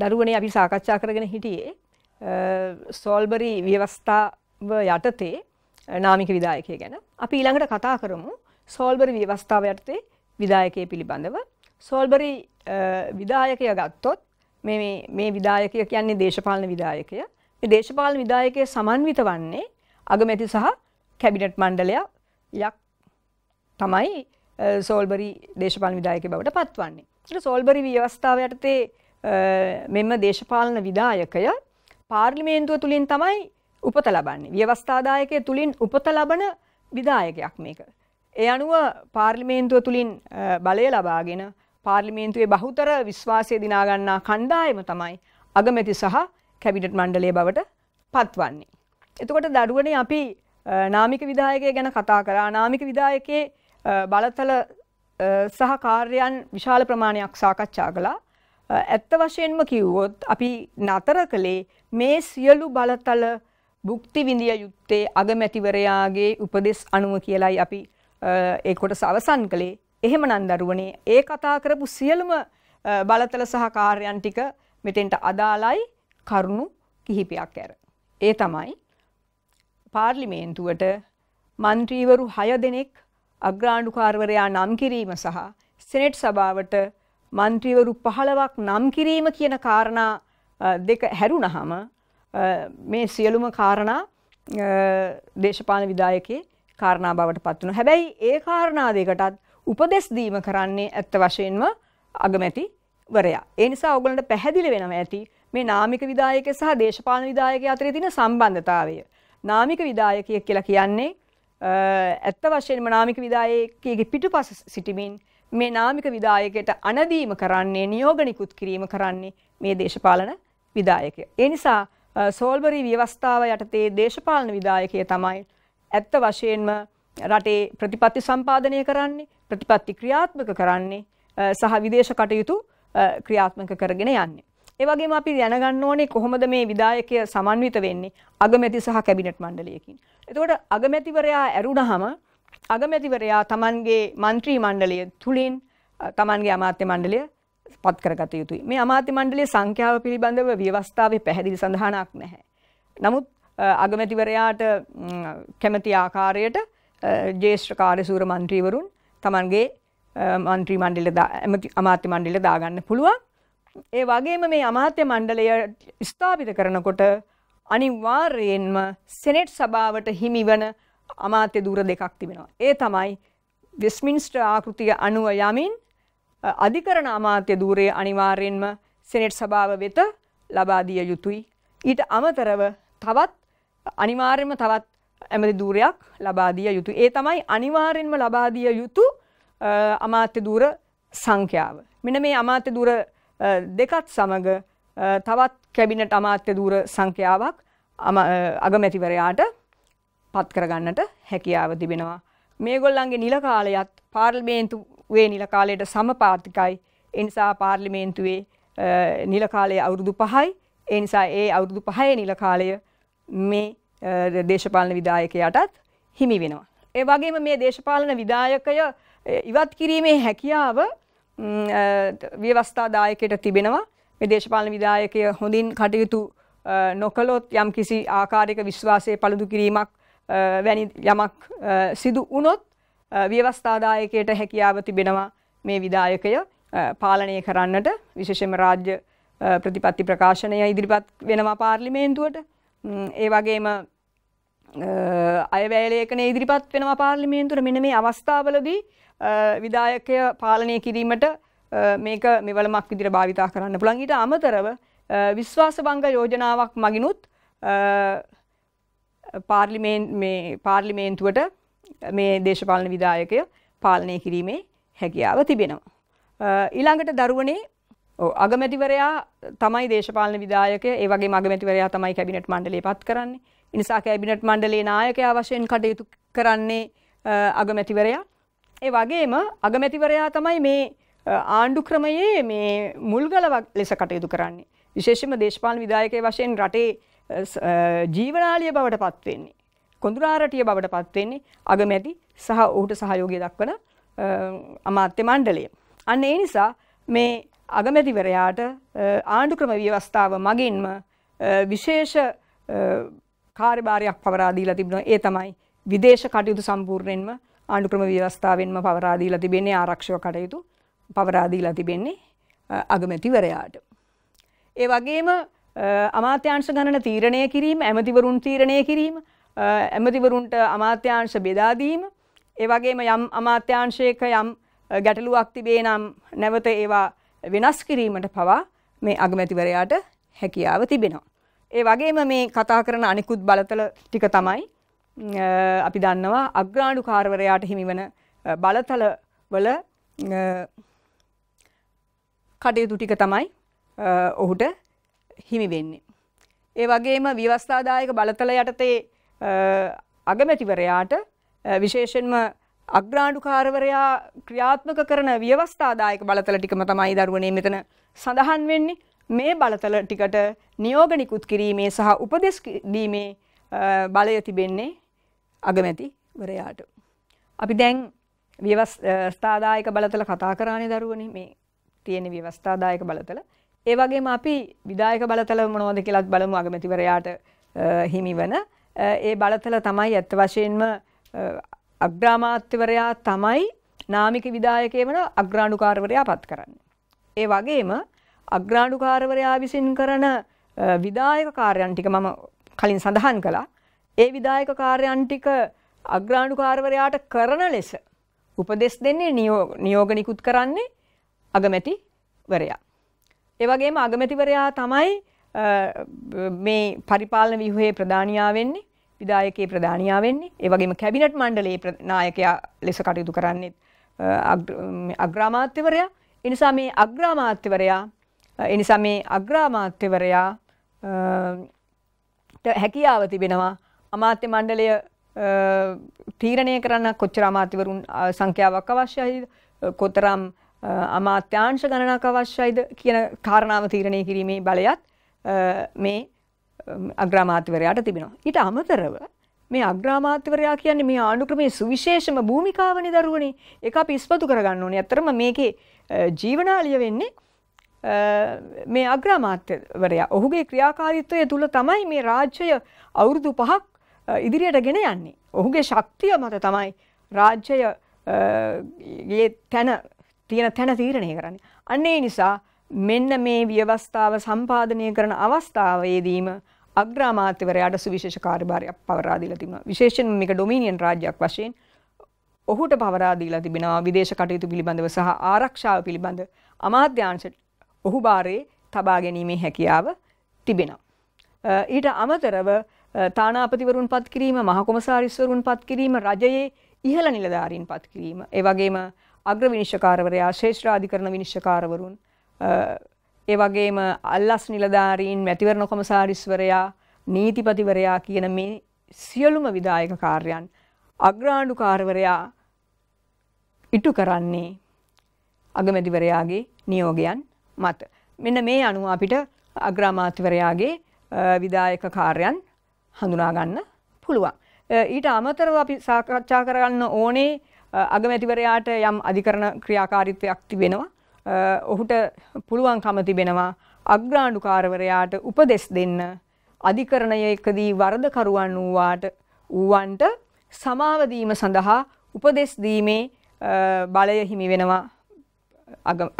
දරුවනේ අපි සාකච්ඡා කරගෙන හිටියේ සෝල්බරි ව්‍යවස්ථාව යටතේ නාමික විදායකය ගැන. අපි ඊළඟට කතා කරමු සෝල්බරි ව්‍යවස්ථාව යටතේ විදායකය පිළිබඳව. සෝල්බරි විදායකය ගත්තොත් මේ විදායකය කියන්නේ දේශපාලන විදායකය. දේශපාලන විදායකය සමන්විත වන්නේ අගමැති සහ කැබිනට් මණ්ඩලයක් යක් තමයි සෝල්බරි දේශපාලන විදායක බවට පත්වන්නේ. ට සෝල්බරි ව්‍යවස්ථාව යටතේ මෙම දේශපාලන විදායකය පාර්ලිමේන්තුව තුළින් තමයි උපත ලබන්නේ ව්‍යවස්ථාදායකය තුළින් උපත ලබන විදායකයක් මේක. ඒ අනුව පාර්ලිමේන්තුව තුළින් බලය ලබාගෙන පාර්ලිමේන්තුවේ බහුතර විශ්වාසය දිනාගන්නා කණ්ඩායම තමයි අගමැති සහ කැබිනට් මණ්ඩලය බවට පත්වන්නේ. එතකොට දඩුවනේ අපි නාමික විදායකය ගැන කතා කරා නාමික විදායකයේ බලතල සහ කාර්යයන් විශාල ප්‍රමාණයක් සාකච්ඡා කළා. ඇත්ත වශයෙන්ම කිව්වොත් අපි නතර කළේ මේ සියලු බලතල භුක්ති විඳිය යුත්තේ අගමැතිවරයාගේ උපදෙස් අනුව කියලයි අපි ඒ කොටස අවසන් කළේ. එහෙමනම් දරුවනේ ඒ කතා කරපු සියලුම බලතල සහ කාර්යයන් ටික මෙතෙන්ට අදාළයි කරුණු කිහිපයක් ඇර. ඒ තමයි පාර්ලිමේන්තුවට මන්ත්‍රීවරු හය දෙනෙක් අග්‍රාණ්ඩුකාරවරයා නම් කිරීම සහ සෙනෙට් සභාවට මන්ත්‍රීවරු පහළවක් නම් කිරීම කියන කාරණා දෙක හැරුණහම මේ සියලුම කාරණා දේශපාලන විදායකේ කාරණා බවට පත් වෙනවා. හැබැයි ඒ කාරණා දෙකටත් උපදෙස් දීම කරන්නේ ඇත්ත වශයෙන්ම අගමැතිවරයා. ඒ නිසා ඔයගලන්ට පැහැදිලි වෙනවා ඇති මේ නාමික විදායකය සහ දේශපාලන විදායකය අතරේ තියෙන සම්බන්ධතාවය. නාමික විදායකය කියලා කියන්නේ ඇත්ත වශයෙන්ම නාමික විදායකගේ පිටුපස සිටිමින් මේ නාමික විදායකයට අනදීම කරන්නේ නියෝග නිකුත් කිරීම කරන්නේ මේ දේශපාලන විදායකය. ඒ නිසා සෝල්බරි ව්‍යවස්ථාව යටතේ දේශපාලන විදායකය තමයි ඇත්ත වශයෙන්ම රටේ ප්‍රතිපත්ති සම්පාදනය කරන්නේ ප්‍රතිපත්ති ක්‍රියාත්මක කරන්නේ සහ විදේශ කටයුතු ක්‍රියාත්මක කරගෙන යන්නේ. ඒ වගේම අපි දැනගන්න ඕනේ කොහොමද මේ විධායකය සමන්විත වෙන්නේ අගමැති සහ කැබිනට් මණ්ඩලයකින්. එතකොට අගමැතිවරයා ඇරුණාම අගමැතිවරයා Tamanගේ മന്ത്രി මණ්ඩලය තුලින් Tamanගේ අමාත්‍ය මණ්ඩලය පත් කරගත යුතුයි. මේ අමාත්‍ය මණ්ඩලයේ සංඛ්‍යාව පිළිබඳව ව්‍යවස්ථාවේ පැහැදිලි සඳහනක් නැහැ. නමුත් අගමැතිවරයාට කැමැති ආකාරයට ජේෂ්ඨ කාර්යසූර മന്ത്രിවරුන් Tamanගේ മന്ത്രി මණ්ඩලය අමාත්‍ය මණ්ඩලය දාගන්න පුළුවන්. ඒ වගේම මේ අමාත්‍ය මණ්ඩලය ස්ථාපිත කරනකොට අනිවාර්යයෙන්ම සෙනෙට් සභාවට හිමිවන අමාත්‍ය දූර දෙකක් තිබෙනවා. ඒ තමයි වෙස්මින්ස්ටර් ආකෘතිය අනුව යමින් අධිකරණ අමාත්‍ය ධූරයේ අනිවාර්යෙන්ම සෙනෙට් සභාව වෙත ලබා දිය යුතුයි. ඊට අමතරව තවත් අනිවාර්යෙන්ම තවත් ඇමති ධූරයක් ලබා දිය යුතුයි. ඒ තමයි අනිවාර්යෙන්ම ලබා දිය යුතු අමාත්‍ය ධූර සංඛ්‍යාව. මෙන්න මේ අමාත්‍ය ධූර දෙකත් සමඟ තවත් කැබිනට අමාත්‍ය දූර සංඛ්‍යාවක් අගමැතිවරයාට පත් කරගන්නට හැකියාව තිබෙනවා. මේගොල්ලන්ගේ නිල කාලයත් පාර්ලිමේන්තුවේ නිල කාලයට සමපාතිකයි. එනිසා පාර්ලිමේන්තුවේ නිල කාලයේ අවුරුදු 5යි. ඒ නිසා ඒ අවුරුදු 5ේ නිල කාලය මේ දේශපාලන විධායකයාටත් හිමි වෙනවා. ඒ වගේම මේ දේශපාලන විධායකය ඉවත් කිරීමේ හැකියාව ව්‍යවස්ථාදායකයට තිබෙනවා මේ දේශපාලන විදායකය හොඳින් කටයුතු නොකළොත් යම් කිසි ආකාරයක විශ්වාසය පළුදු කිරීමක් වැනි යමක් සිදු වුණොත් ව්‍යවස්ථාදායකයට හැකියාව තිබෙනවා මේ විදායකය පාලනය කරන්නට විශේෂම රාජ්‍ය ප්‍රතිපත්ති ප්‍රකාශනය ඉදිරිපත් වෙනවා පාර්ලිමේන්තුවට ඒ වගේම අයවැලේකන ඉදිරිපත් වෙනවා පාර්ලිමේන්තුවට මෙන මේ අවස්ථාවලදී විදායකය පාලනය කිරීමට මේක මෙවලමක් විදිර භාවිතා කරන්න පුළන් ඊට අමතරව විශ්වාස බංග යෝජනාවක් මගිනුත් පාර්ලිමේන්තුවට මේ දේශපාලන විදායකය පාලනය කිරීමේ හැකියාව තිබෙනවා. ඊළඟට දරුවනේ අගමැතිවරයා තමයි දේශපාලන විදායක ඒවගේ මගමැතිවරයා තමයි කැබිනට් මණ්ඩලේ පත් කරන්නේ. ඉනිසා කැබිනට් මණ්ඩලේ නායකයා වශයෙන් කටයුතු කරන්නේ අගමැතිවරයා ඒ වගේම අගමැතිවරයා තමයි මේ ආණ්ඩු ක්‍රමයේ මේ මුල්ගල ලෙස කටයුතු කරන්නේ. විශේෂම දේශපාලන විදායකය වශයෙන් රටේ ජීවනාලිය බවට පත්වෙන්නේ. කොඳුරාරටිය බවට පත්වෙන්නේ අගමැති සහ ඔහුට සහයෝගය දක්වන අමාත්‍ය මණ්ඩලය. අන්න ඒ නිසා මේ අගමැතිවරයාට ආණ්ඩු ක්‍රම ව්‍යවස්ථාව මගින්ම විශේෂ කාර්යභාරයක් පවරා දීලා තිබෙනවා. ඒ තමයි විදේශ කටයුතු සම්පූර්ණයෙන්ම ආණ්ඩුක්‍රම ව්‍යවස්ථාවෙන්ම පවරා දීලා තිබෙන්නේ ආරක්ෂක කටයුතු පවරා දීලා තිබෙන්නේ අගමැතිවරයාට. ඒ වගේම අමාත්‍යංශ ගණන තීරණය කිරීම, ඇමතිවරුන් තීරණය කිරීම, ඇමතිවරුන්ට අමාත්‍යංශ බෙදා දීම, ඒ වගේම යම් අමාත්‍යංශයක යම් ගැටලුවක් තිබේ නම් නැවත ඒවා වෙනස් කිරීමට පවා මේ අගමැතිවරයාට හැකියාව තිබෙනවා. ඒ වගේම මේ කතා කරන අනිකුත් බලතල ටික තමයි අපි දන්නවා අග්‍රාණු කාර්වරයාට හිමිවන බලතල වල කටයුතු ටික තමයි ඔහුට හිමි වෙන්නේ. ඒ වගේම ව්‍යවස්ථාදායක බලතල යටතේ අගමැතිවරයාට විශේෂෙන්ම අග්‍රාණුකාරවරයා ක්‍රියාත්මක කරන ව්‍යවස්ථාදායක බලතල ටිකම තමයි දරුවනේ මෙතන සඳහන් වෙන්නේ මේ බලතල ටිකට නියෝග නිකුත් කිරීමේ සහ උපදෙස් දීමේ බලය තිබෙන්නේ අගමැති වරයාට. අපි දැන් ව්‍යවස්ථාදායක බලතල කතා කරානය දරුවන මේ තියෙන ව්‍යවස්ථාදායක බලතල ඒවගේ අපි විදායක බලතල මොනෝද කියලත් බලමු අගමැතිවරයාට හිමි වන ඒ බලතල තමයි ඇත්ත වශයෙන්ම අග්‍රාමාත්‍යවරයා තමයි නාමික විදායකය වන අග්‍රාණුකාරවරයා පත් කරන්න. ඒ වගේම අග්‍රාණුකාරවරයා විසින් කරන විදායක කාර්යන් ටික මම කලින් සඳහන් කලා ඒ විධායක කාර්යයන් ටික අග්‍රාණුකාරවරයාට කරන ලෙස උපදෙස් දෙන්නේ නියෝග නිකුත් කරන්නේ අගමැතිවරයා. ඒ වගේම අගමැතිවරයා තමයි මේ පරිපාලන ව්‍යුහයේ ප්‍රධානියා වෙන්නේ, විධායකයේ ප්‍රධානියා වෙන්නේ. ඒ වගේම කැබිනට් මණ්ඩලයේ නායකයා ලෙස කටයුතු කරන්නේ අග්‍රාමාත්‍යවරයා. ඒ නිසා මේ අග්‍රාමාත්‍යවරයා ඒ නිසා මේ අග්‍රාමාත්‍යවරයා හැකියාව තිබෙනවා අමාත්‍ය මණ්ඩලය තීරණය කරන්න කොච්චර අමාත්‍යවරුන් සංඛ්‍යාවක් අවශ්‍යයිද කොතරම් අමාත්‍යංශ ගණනක් අවශ්‍යයිද කියන කාරණාව තීරණය කිරීමේ බලයත් මේ අග්‍රාමාත්‍යවරයාට තිබෙනවා. ඊට අමතරව මේ අග්‍රාමාත්‍යවරයා කියන්නේ මේ ආණ්ඩුක්‍රමයේ සුවිශේෂම භූමිකාවනේ දරුවනේ. ඒක අපි ඉස්පතු කරගන්න ඕනේ. ඇත්තරම මේකේ ජීවනාලිය වෙන්නේ මේ අග්‍රාමාත්‍යවරයා ඔහුගේ ක්‍රියාකාරීත්වය තුළ තමයි මේ රාජ්‍යය අවුරුදු පහක් ඉදිරියට ගෙන යන්නේ. ඔහුගේ ශක්තිය මත තමයි රාජ්‍යය තැන තියෙන තැන තීරණය කරන්නේ. අන්නේ නිසා මෙන්න මේ ව්‍යවස්ථාව සම්පාදනය කරන අවස්ථාවයේදීම අග්‍රාමාත්‍යවරයාට සුවිශේෂ කාර්යභාරයක් පවරා දීලා තිබෙනවා. විශේෂයෙන්ම මේක ඩොමිනියන් රාජ්‍යයක් වශයෙන් ඔහුට පවරා දීලා තිබෙනවා විදේශ කටයුතු පිළිබඳව සහ ආරක්ෂාව පිළිබඳ අමාත්‍යාංශ ඔහු භාරයේ තබා ගැනීමේ හැකියාව තිබෙනවා. ඊට අමතරව තානාපතිවරුන් පත් කිරීම මහකොමසාරිස්වරුන් පත් කිරීම රජයේ ඉහළ නිලධාරීන් පත් කිරීම. ඒවගේම අග්‍ර විනිශ්ෂකාරවරයා ශේෂ්‍රාධිකරණ විනිශ්ෂකාරවරුන් ඒවගේම අල්ලස් නිලධාරීන් මැතිවරණ කොමසාරිස්වරයා නීතිපතිවරයා කියන මේ සියලුම විදායක කාර්යන් අග්‍රාණ්ඩුකාරවරයා ඉටු කරන්නේ අගමැතිවරයාගේ නියෝගයන් මත. මෙන්න මේ අනුව අපිට අග්‍රාමාත්‍යවරයාගේ විදායක කාර්යන් හඳුනාගන්න පුළුවන්. ඊට අමතරව අපි සාකච්ඡා කරගන්න ඕනේ අගමැතිවරයාට යම් අධිකරණ ක්‍රියාකාරීත්වයක් තිබෙනවා. ඔහුට පුළුවන්කම තිබෙනවා අග්‍රාණ්ඩුකාරවරයාට උපදෙස් දෙන්න අධිකරණයකදී වරදකරුවන් වූවාට වූවන්ට සමාවදීම සඳහා උපදෙස් දීමේ බලය හිමි වෙනවා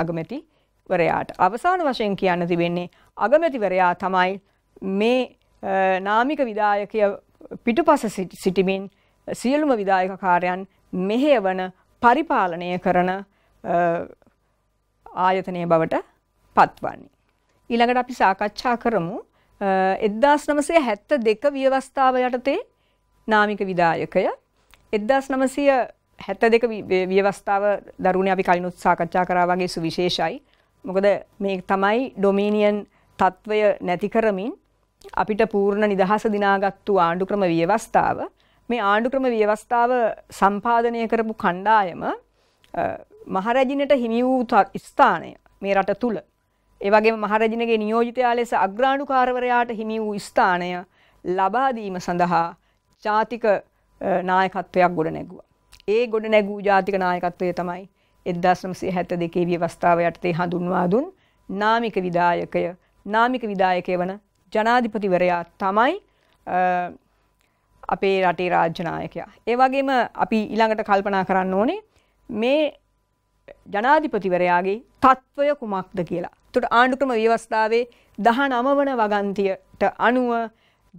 අගමැතිවරයාට. අවසාන වශයෙන් කියන්න තිබෙන්නේ අගමැතිවරයා තමයි මේ නාමික විදායකය පිටුපස සිටිමින් සියලුම විදායක කාර්යන් මෙහෙයවන පරිපාලනය කරන ආයතනය බවට පත්වන්නේ. ඊළඟට අපි සාකච්ඡා කරමු එද්දාස් නමසේ හැත්ත දෙක ව්‍යවස්ථාව යටතේ නාමික විදායකය එද්දාස් නමසය හැත්ත දෙක ව්‍යවස්ථාව දරුණ අපි කලිනුත් සාකච්ඡා කරා වගේ සුවිශේෂයි. මොකද මේ තමයි ඩොමීනියන් තත්ත්වය නැති කරමින් අපිට පූර්ණ නිදහස දිනාගත්තු ආණ්ඩුක්‍රම ව්‍යවස්ථාව මේ ආණ්ඩුක්‍රම ව්‍යවස්ථාව සම්පාදනය කරපු කණ්ඩායම මහරැජිනට හිමි වූ ස්ථානය මේ රට තුළ ඒවගේ මහරජිනගේ නියෝජිතයා ලෙස අග්‍රාණුකාරවරයාට හිමි වූ ස්ථානය ලබාදීම සඳහා ජාතික නායකත්වයක් ගොඩ නැගුව. ඒ ගොඩ නැගූ ජාතික නායකත්වය තමයි එදදාස්නම්සේ හැත දෙකේ ව්‍යවස්ථාව යටතේ හඳුන්වා දුන් නාමික විදායකය නාමික විදායකය වන ජනාධිපතිවරයා තමයි අපේ රටේ රාජ්‍යනායකයා. ඒ වගේම අපි ඊළඟට කල්පනා කරන්න ඕනේ මේ ජනාධිපතිවරයාගේ තත්ත්වය කුමක්ද කියලා. එතකොට ආණ්ඩුක්‍රම ව්‍යවස්ථාවේ 19 වන වගන්තියට අනුව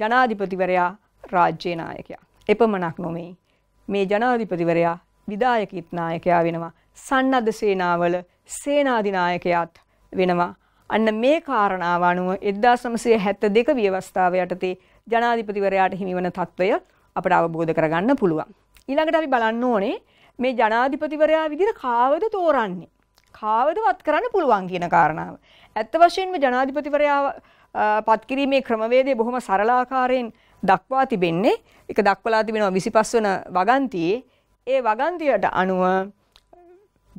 ජනාධිපතිවරයා රාජ්‍ය නායකයා. එපමණක් නොමේ මේ ජනාධිපතිවරයා විදායකීත් නායකයා වෙනවා. සන්නද්ධ සේනාවල සේනාධිනායකයාත් වෙනවා. අන්න මේ කාරණාව අනුව 1972 ව්‍යවස්ථාව යටතේ ජනාධිපතිවරයාට හිමිවන තත්වය අපට අවබෝධ කරගන්න පුළුවන්. ඊළඟට අපි බලන්න ඕනේ මේ ජනාධිපතිවරයා විදිහට කාවද තෝරන්නේ. කාවද වත් කරන්න පුළුවන් කියන කාරණාව. ඇත්ත වශයෙන්ම ජනාධිපතිවරයා පත්කිරීමේ ක්‍රමවේදය බොහොම සරලාකාරයෙන් දක්වා තිබෙන්නේ එක දක්වලා තිබෙනවා 25 වන වගන්තියේ ඒ වගන්තියට අනුව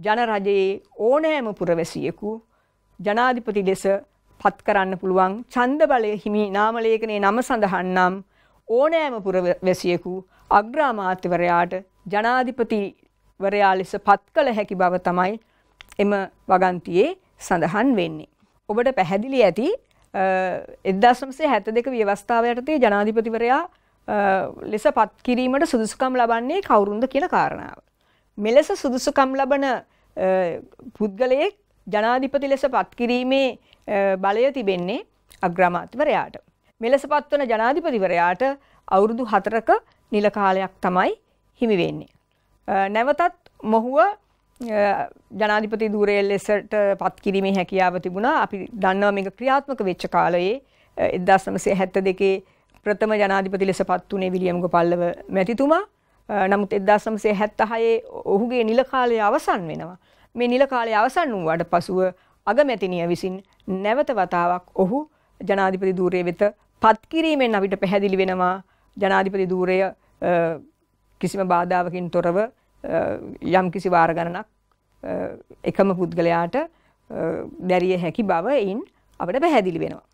ජනරජයේ ඕනෑම පුරවැසියෙකු ජනාධිපති ලෙස පත් කරන්න පුළුවන් ඡන්ද බලය හිමි නාම ලේඛනයේ නම සඳහන් නම් ඕනෑම පුරවැසියෙකු අග්‍රාමාත්‍යවරයාට ජනාධිපතිවරයා ලෙස පත් කළ හැකි බව තමයි එම වගන්තියේ සඳහන් වෙන්නේ. ඔබට පැහැදිලි ඇති එදදස්මසේ හැත දෙක ව්‍යවස්ථාව යටතේ ජනාධිපතිවරයා ලෙස පත් කිරීමට සුදුසුකම් ලබන්නේ කවුරුන්ද කියන කාරණාව. මෙලෙස සුදුසුකම් ලබන පුද්ගලයෙක් ජනාධිපති ලෙස පත්කිරීමේ බලය තිබෙන්නේ අග්‍රාමාත්‍යවරයාට. මෙලෙස පත්වන ජනාධිපතිවරයාට අවුරුදු හතරක නිල කාලයක් තමයි හිමි වෙන්නේ. නැවතත් මොහුව ජනාධිපති ධූරය ලෙසට පත්කිරීමේ හැකියාව තිබුණා. අපි දන්නවා මේක ක්‍රියාත්මක වෙච්ච කාලයේ 1972 ප්‍රථම ජනාධිපති ලෙස පත් වුණේ විලියම් ගෝපල්ලව මැතිතුමා. නමුත් 1976 ඔහුගේ නිල කාලය අවසන් වෙනවා. මේ නිල කාලය අවසන් වූාට පසුව අගමැතිනිය විසින් නැවත වතාවක් ඔහු ජනාධිපති ධූරය වෙත පත්කිරීමෙන් අපිට පැහැදිලි වෙනවා ජනාධිපති ධූරය කිසිම බාධාවකින් තොරව යම් කිසි වාරගණනක් එකම පුද්ගලයාට දැරිය හැකි බව එයින් අපට පැහැදිලි වෙනවා.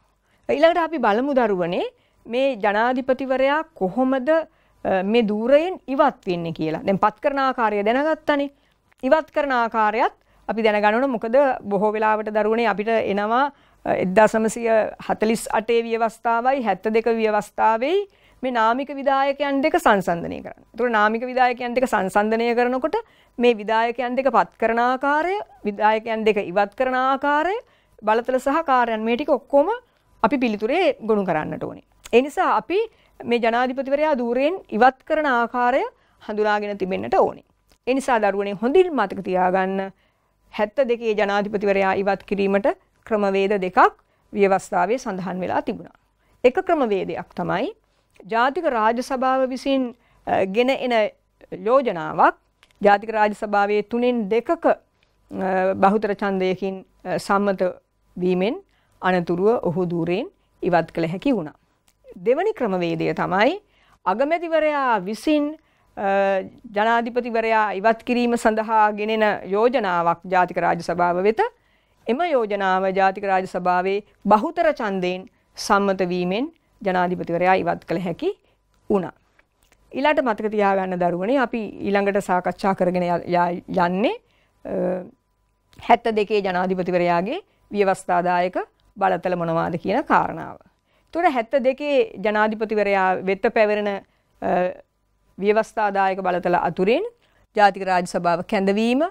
ඊළඟට අපි බලමු දරුවනේ මේ ජනාධිපතිවරයා කොහොමද මේ ධූරයෙන් ඉවත් වෙන්නේ කියලා. දැන් පත් කරන ආකාරය දැනගත්තනේ. ඉවත් කරන ආකාරයත් අපි දැනගනන මොකද බොහෝ වෙලාවට දරුවනේ අපිට එනවා එදදාසමසිය හතලිස් අටේ වියවස්ථාවයි හැත්ත දෙක වියවස්ථාවයි මේ නාමික විදායකයන් දෙක සංසන්ධනය කරන්න තුර නාමික විදායකයන් දෙක සංසන්ධනය කරනකොට මේ විදායකයන් දෙක පත් කරන ආකාරය විදායකයන් දෙක ඉවත් කරන ආකාරය බලතල සහ කාරයන් මේ ටික ඔක්කොම අපි පිළිතුරේ ගොනු කරන්නට ඕනේ. ඒ නිසා අපි මේ ජනාධිපතිවරයා ධූරයෙන් ඉවත් කරන ආකාරය හඳුනාගෙන තිබෙන්නට ඕනේ. ඒ නිසා දරුවනේ හොඳින් මතක තියාගන්න 72 ජනාධිපතිවරයා ඉවත් කිරීමට ක්‍රමවේද දෙකක් ව්‍යවස්ථාවේ සඳහන් වෙලා තිබුණා. එක ක්‍රමවේදයක් තමයි ජාතික රාජසභාව විසින් ගෙන එන යෝජනාවක් ජාතික රාජසභාවේ තුනෙන් දෙකක බහුතර ඡන්දයකින් සම්මත වීමෙන් අනතුරුව ඔහු দূරෙන් ඉවත් කළ හැකි වුණා. දෙවැනි ක්‍රමවේදය තමයි අගමැතිවරයා විසින් ජනාධිපතිවරයා ඉවත් කිරීම සඳහා ගෙනෙන යෝජනාවක් ජාතික රාජ්‍ය සභාව වෙත එම යෝජනාව ජාතික රාජ්‍ය සභාවේ බහුතර ඡන්දයෙන් සම්මත වීමෙන් ජනාධිපතිවරයා ඉවත් කළ හැකි වුණා. ඊළාට මතක තියාගන්න දරුවනේ අපි ඊළඟට සාකච්ඡා කරගෙන යන්නේ 72 ජනාධිපතිවරයාගේ ව්‍යවස්ථාදායක බලතල මොනවාද කියන කාරණාව. ඒතොර 72 ජනාධිපතිවරයා වෙත පැවරෙන ව්‍යවස්ථාදායක බලතල අතුරෙන් ජාතික රාජ්‍ය සභාව කැඳවීම,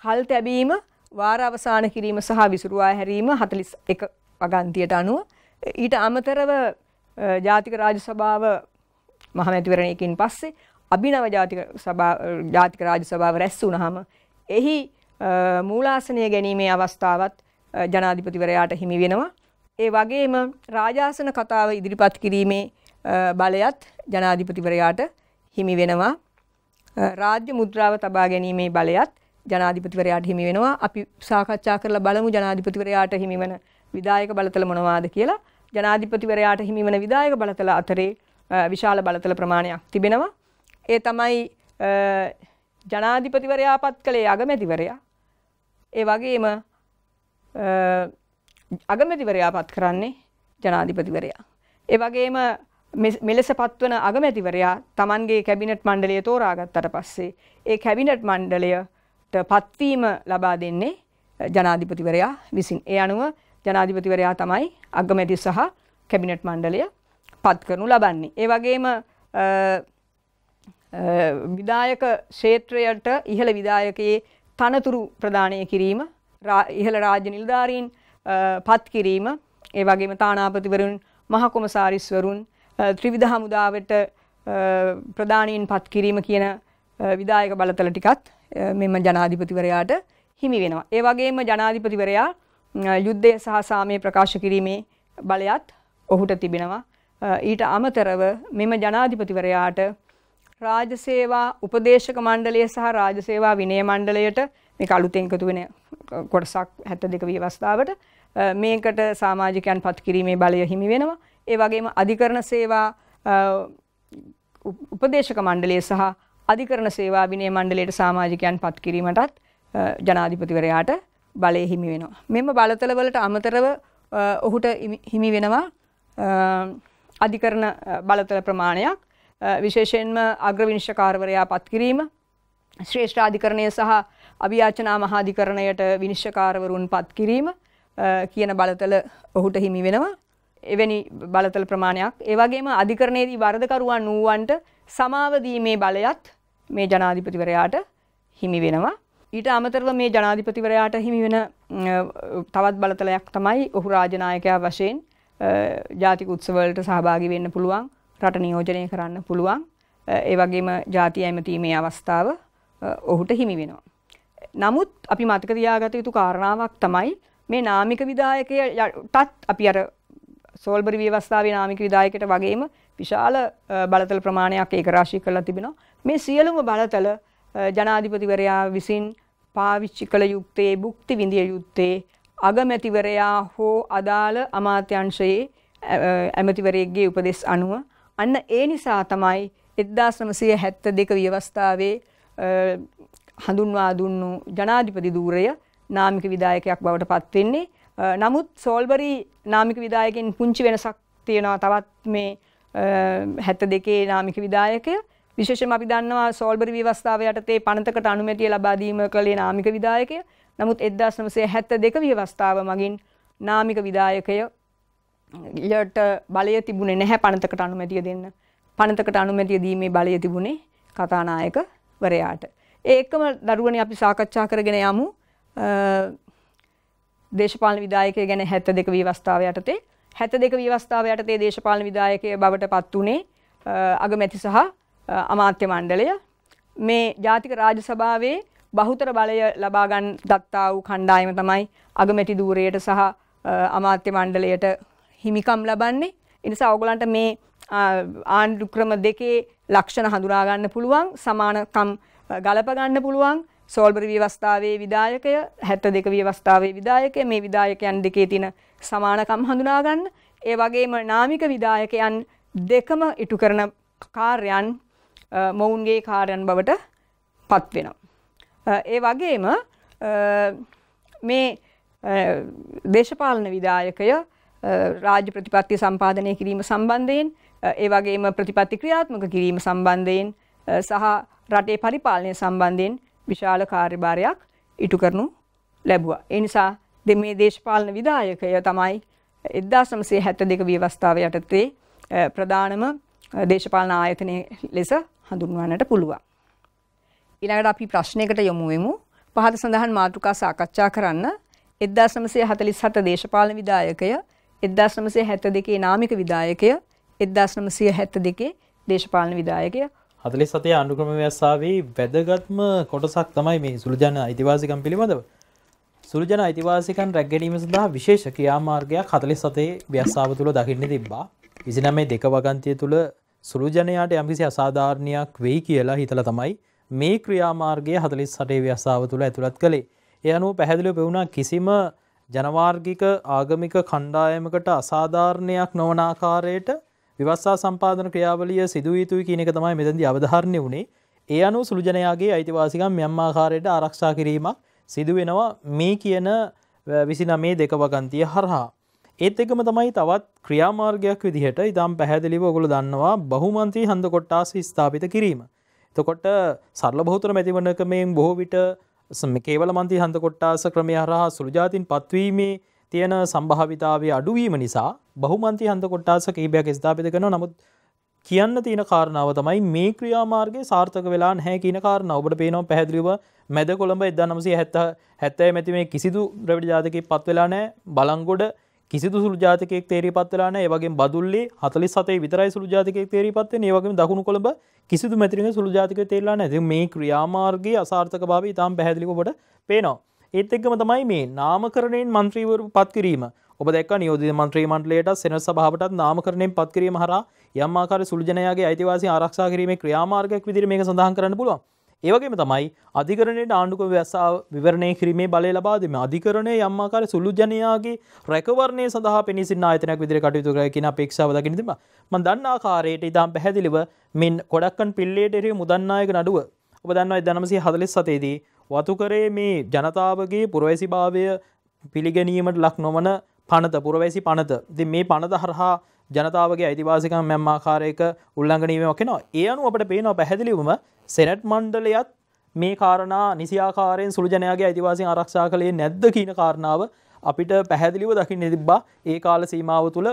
කල් තැබීම, වාර අවසාන කිරීම සහ විසුරුවා හැරීම 41 වගන්තියට අනුව ඊට අමතරව ජාතික රාජ්‍ය සභාව මහමැතිවරණයකින් පස්සේ අභිනව ජාතික සභාව ජාතික රාජ්‍ය සභාව රැස් වුණාම එහි මූලාසනය ගැනීමේ අවස්ථාවත් ජනාධිපතිවරයාට හිමි වෙනවා. ඒ වගේම රාජාසන කතාව ඉදිරිපත් කිරීමේ බලයත් ජනාධිපතිවරයාට හිමි වෙනවා. රාජ්‍ය මුද්‍රාව තබා ගැනීමේ බලයත් ජනාධිපතිවරයාට හිමි වෙනවා. අපි සාකච්ඡා කරලා බලමු ජනාධිපතිවරයාට හිමිවන විධායක බලතල මොනවාද කියලා. ජනාධිපතිවරයාට හිමිවන විධායක බලතල අතරේ විශාල බලතල ප්‍රමාණයක් තිබෙනවා. ඒ තමයි ජනාධිපතිවරයා පත් කළේ අගමැතිවරයා. ඒ වගේම අගමැතිවරයා පත් කරන්නේ ජනාධිපතිවරයා. ඒ වගේම මෙලෙස පත්වන අගමැතිවරයා තමන්ගේ කැබිනට් මණ්ඩලය තෝරාගත්තට පස්සේ ඒ කැබිනට් මණ්ඩලයට පත්වීම ලබා දෙන්නේ ජනාධිපතිවරයා විසින් ඒ අනුව ජනාධිපතිවරයා තමයි අගමැති සහ කැබිනට් මණ්ඩලය පත් කරනු ලබන්නේ. ඒ වගේම විදායක ක්ෂේත්‍රයට ඉහළ විදායකයේ තනතුරු ප්‍රදානය කිරීම ඉහළ රාජ්‍ය නිලධාරීන් පත් කිරීම ඒ වගේම තානාපතිවරුන් මහකොමසාරිස්වරුන් ත්‍රිවිධ හමුදාවට ප්‍රධානීන් පත් කිරීම කියන විදායක බලතල ටිකත් මෙම ජනාධිපතිවරයාට හිමි වෙනවා. ඒ වගේම ජනාධිපතිවරයා යුද්ධය සහ සාමය ප්‍රකාශ කිරීමේ බලයත් ඔහුට තිබෙනවා. ඊට අමතරව මෙම ජනාධිපතිවරයාට රාජසේවා උපදේශක මණ්ඩලය සහ රාජසේවා විනය මණ්ඩලයට මේ අලුතෙන් එකතු වෙන කොටසක් 72 විවස්ථාවට මේකට සමාජිකයන් පත් කිරීමේ බලය හිමි වෙනවා. ඒ වගේම අධිකරණ සේවා උපදේශක මණ්ඩලය සහ අධිකරණ සේවා විනය මණ්ඩලයට සමාජිකයන් පත් කිරීමටත් ජනාධිපතිවරයාට බලය හිමි වෙනවා. මෙම බලතලවලට අමතරව ඔහුට හිමි වෙනවා අධිකරණ බලතල ප්‍රමාණයක් විශේෂයෙන්ම අග්‍රවිනිශ්ෂකාරවරයා පත් කිරීම ශ්‍රේෂ්ඨ අධිකරණය සහ අභියාචනා මහාධිකරණයට විනිශ්ෂකාරවරුන් පත් කිරීම කියන බලතල ඔහුට හිමි වෙනවා. එවැනි බලතල ප්‍රමාණයක් ඒවගේම අධිකරණයේදී වරදකරුවන් වූවන්ට සමාවදීමේ බලයත් මේ ජනාධිපතිවරයාට හිමි වෙනවා. ඊට අමතරව මේ ජනාධිපතිවරයාට හිමි වෙන තවත් බලතලයක් තමයි ඔහු රාජනායකයා වශයෙන් ජාතික උත්සවලට සහභාගි වෙන්න පුළුවන් රට නියෝජනය කරන්න පුළුවන් ඒ වගේම ජාතිය ඇමතීමේ අවස්ථාව ඔහුට හිමි වෙනවා. නමුත් අපි මතක තියාගත යුතු කාරණාවක් තමයි මේ නාමික විධායකයටත් අපි අර සෝල්බරි ව්‍යවස්ථාවේ නාමික විධායකයට වගේම විශාල බලතල ප්‍රමාණයක් ඒකරාශී කරලා තිබෙනවා. මේ සියලුම බලතල ජනාධිපතිවරයා විසින් පාවිච්චි කළ යුත්තේ භුක්ති විඳිය යුත්තේ අගමැතිවරයා හෝ අදාළ අමාත්‍යංශයේ ඇමතිවරයෙක්ගේ උපදෙස් අනුව අන්න ඒ නිසා තමයි 1972 ව්‍යවස්ථාවේ හඳුන්වා දුන්නු ජනාධිපති ධූරය නාමික විධායකයක් බවට පත්වෙන්නේ නමුත් සෝල්බරි නාමික විදායකෙන් පුංචි වෙනසක් තියෙනවා තවත් මේ හැත්ත දෙකේ නාමික විදායකය විශේෂම අපි දන්නවා සෝල්බරි ව්‍යවස්ථාව යටතේ පනතකට අනුමැතිය ලබා දීම කළේ නාමික විදායකය. නමුත් 1972 ව්‍යවස්ථාව මගින් නාමික විදායකය ඊට බලය තිබුණේ නැහැ පනතකට අනුමැතිය දෙන්න. පනතකට අනුමැතිය දීමේ බලය තිබුණේ කතානායක වරයාට. ඒකම දරුවනේ අපි සාකච්ඡා කරගෙන යමු. දේශපාලන විධායකය ගැන 72 විවස්ථාව යටතේ 72 විවස්ථාව යටතේ දේශපාලන විධායකය බවට පත් වුණේ අගමැති සහ අමාත්‍ය මණ්ඩලය මේ ජාතික රාජසභාවේ බහුතර බලය ලබා ගන්න දත්තා වූ කණ්ඩායම තමයි අගමැති ධූරයට සහ අමාත්‍ය මණ්ඩලයට හිමිකම් ලබන්නේ. ඒ නිසා ඕගලන්ට මේ ආණ්ඩු ක්‍රම දෙකේ ලක්ෂණ හඳුනා ගන්න පුළුවන්, සමානකම් ගලප ගන්න පුළුවන්. සෝල්බරි ව්‍යවස්ථාවේ විදායකය 72 ව්‍යවස්ථාවේ විදායකය මේ විදායකයන් දෙකේ තියෙන සමානකම් හඳුනා ගන්න. ඒ වගේම නාමික විදායකයන් දෙකම ඉටු කරන කාර්යයන් මොවුන්ගේ කාර්යයන් බවට පත් වෙනවා. ඒ වගේම මේ දේශපාලන විදායකය රාජ්‍ය ප්‍රතිපත්ති සම්පාදනය කිරීම සම්බන්ධයෙන් ඒ වගේම ප්‍රතිපත්ති ක්‍රියාත්මක කිරීම සම්බන්ධයෙන් සහ රටේ පරිපාලනය සම්බන්ධයෙන් විශාල කාර්යභාරයක් ඉටු කරනු ලැබුවා. ඒ නිසා මේ දේශපාලන විධායකය තමයි 1972 ව්‍යවස්ථාව යටතේ ප්‍රධානම දේශපාලන ආයතනය ලෙස හඳුන්වන්නට පුළුවන්. ඊළඟට අපි ප්‍රශ්නයකට යොමු වෙමු. පහත සඳහන් මාතෘකා සාකච්ඡා කරන්න 1947 දේශපාලන විධායකය 1972 නාමික විධායකය 1972 දේශපාලන විධායකය හතලි සතය අනුක්‍රමව්‍යස්සාාවේ වැදගත්ම කොටසක් තමයි මේ සුළුජන අයිතිවාසිකම් පිළිබඳව සුළුජන අයිතිවාසිකන් රැගැනීම සඳහා විශේෂ ක්‍රියාමාර්ගයක් හතලි සතේ ව්‍යස්සාාව තුළ දකින්න තිබ්බා විසිනමේ දෙක වගන්තය තුළ සුළුජනයාට යම්කිසි අසාධාරණයක් වෙයි කියලා හිතල තමයි මේ ක්‍රියාමාර්ගය හතලිස් සටේ ව්‍යස්සාාව තුළ ඇතුළත් කළේ එය අනුව පැහැදිලි පෙවුණා කිසිම ජනවාර්ගික ආගමික කණ්ඩායමකට අසාධාරණයක් නොවනාකාරයට විවස්සා සම්පාධන ක්‍රියාවලිය සිදුව යුතුයි කියන එක තමයි මෙදදි අවධාරණය වුණේ ඒ අනු සුළුජනයාගේ අයිතිවාසිකම් යම්මාකාරයට ආරක්ෂා කිරීමක් සිදුවෙනවා මේ කියන විසි නමේ දෙක වගන්තිය හරහා. ඒත් එකම තමයි තවත් ක්‍රියාමාර්ගයක් විදිහට ඉතාම් පැහැදිලිව ඔගුල දන්නවා බහුමන්තී හඳ කොට්ටාස ස්ථාපිත කිරීම. එතකොට සරල බහතුර මැතිවනක මෙන් බොහෝ විට කේවල මන්ති හඳ කොට්ටාස ක්‍රමය හරහා සුළුජාතින් පත්වීමේ තියෙන සම්භාවිතාවේ අඩුවීම නිසා බහුමන්ති හන්ද කොට්ටාස කීපයක් ස්ථාපිත කරන නමුත් කියන්න තියෙන කාරණාව තමයි මේ ක්‍රියාමාර්ගය සාර්ථක වෙලා නැහැ කියන කාරණාව ඔබට පේනවා පැහැදිලිව මැද කොළඹ 1970 70 මැති මේ කිසිදු ද්‍රවිඩ ජාතකයක් පත් වෙලා නැහැ බලංගොඩ කිසිදු සුළු ජාතකයක් තේරීපත් වෙලා නැහැ ඒ වගේම බදුල්ලේ 47 විතරයි සුළු ජාතකයක් තේරීපත් වෙන්නේ ඒ වගේම දකුණු කොළඹ කිසිදු මැතිරින් සුළු ජාතකයක් තේරිලා නැහැ ඉතින් මේ ක්‍රියාමාර්ගයේ අසාර්ථකභාවය ඊටාම් පැහැදිලිව ඔබට පේනවා ඒත් එක්කම තමයි මේ නාමකරණයෙන් මන්ත්‍රීවරු පත්කිරීම ඔබ දැක් නියෝජ මන්ත්‍රී මන්ටලයට සෙන සභාවටත් නාමකරණයෙන් පත්කිරීම හර යම්මාකාර සුළුජනයාගේ අයිතිවාසි ආරක්ෂා කිරීම ක්‍රියාමාර්ගයක් විදිර මේක සඳහන් කරන්න පුළුවන් ඒවගේම තමයි අධිකරණයට ආණ්ඩුක වැස්සා විවරණය කිරීමේ බලය ලබාදීම අධිකරණය යම්මාකාර සුළුජනයාගේ රැකවරණය සඳහා පිනිසින් ආයතනයක් විදිර කටයුතු කරකින අපේක්ෂාව දකිනතිම මන් දන්නාකාරයට ඉතාම් පැහැදිලිව මෙන් කොඩක්කන් පිල්ලේට එරේ මුදන්නායක නඩුව ඔබ දන්නවා දනමසේ හදලෙස් සතේදී වතුකරේ මේ ජනතාවගේ පුරවැසිභාවය පිළිගැනීමට ලක් නොමන පනත පුරවැසි පනත දෙ මේ පනත හරහා ජනතාවගේ අයිතිවාසිකම් මෙම ආකාරයක උල්ලංගනීමක් කෙනවා ඒ අනු අපට පේනවා පැහැදිලිවම සෙනට් මණ්ඩලයත් මේ කාරණා නිසියාකාරයෙන් සුළුජනයාගේ අයිතිවාසින් ආරක්ෂා කළේ නැද්ද කියන කාරණාව අපිට පැහැදිලිව දකින්න තිබ්බා ඒ කාල සීමාව තුළ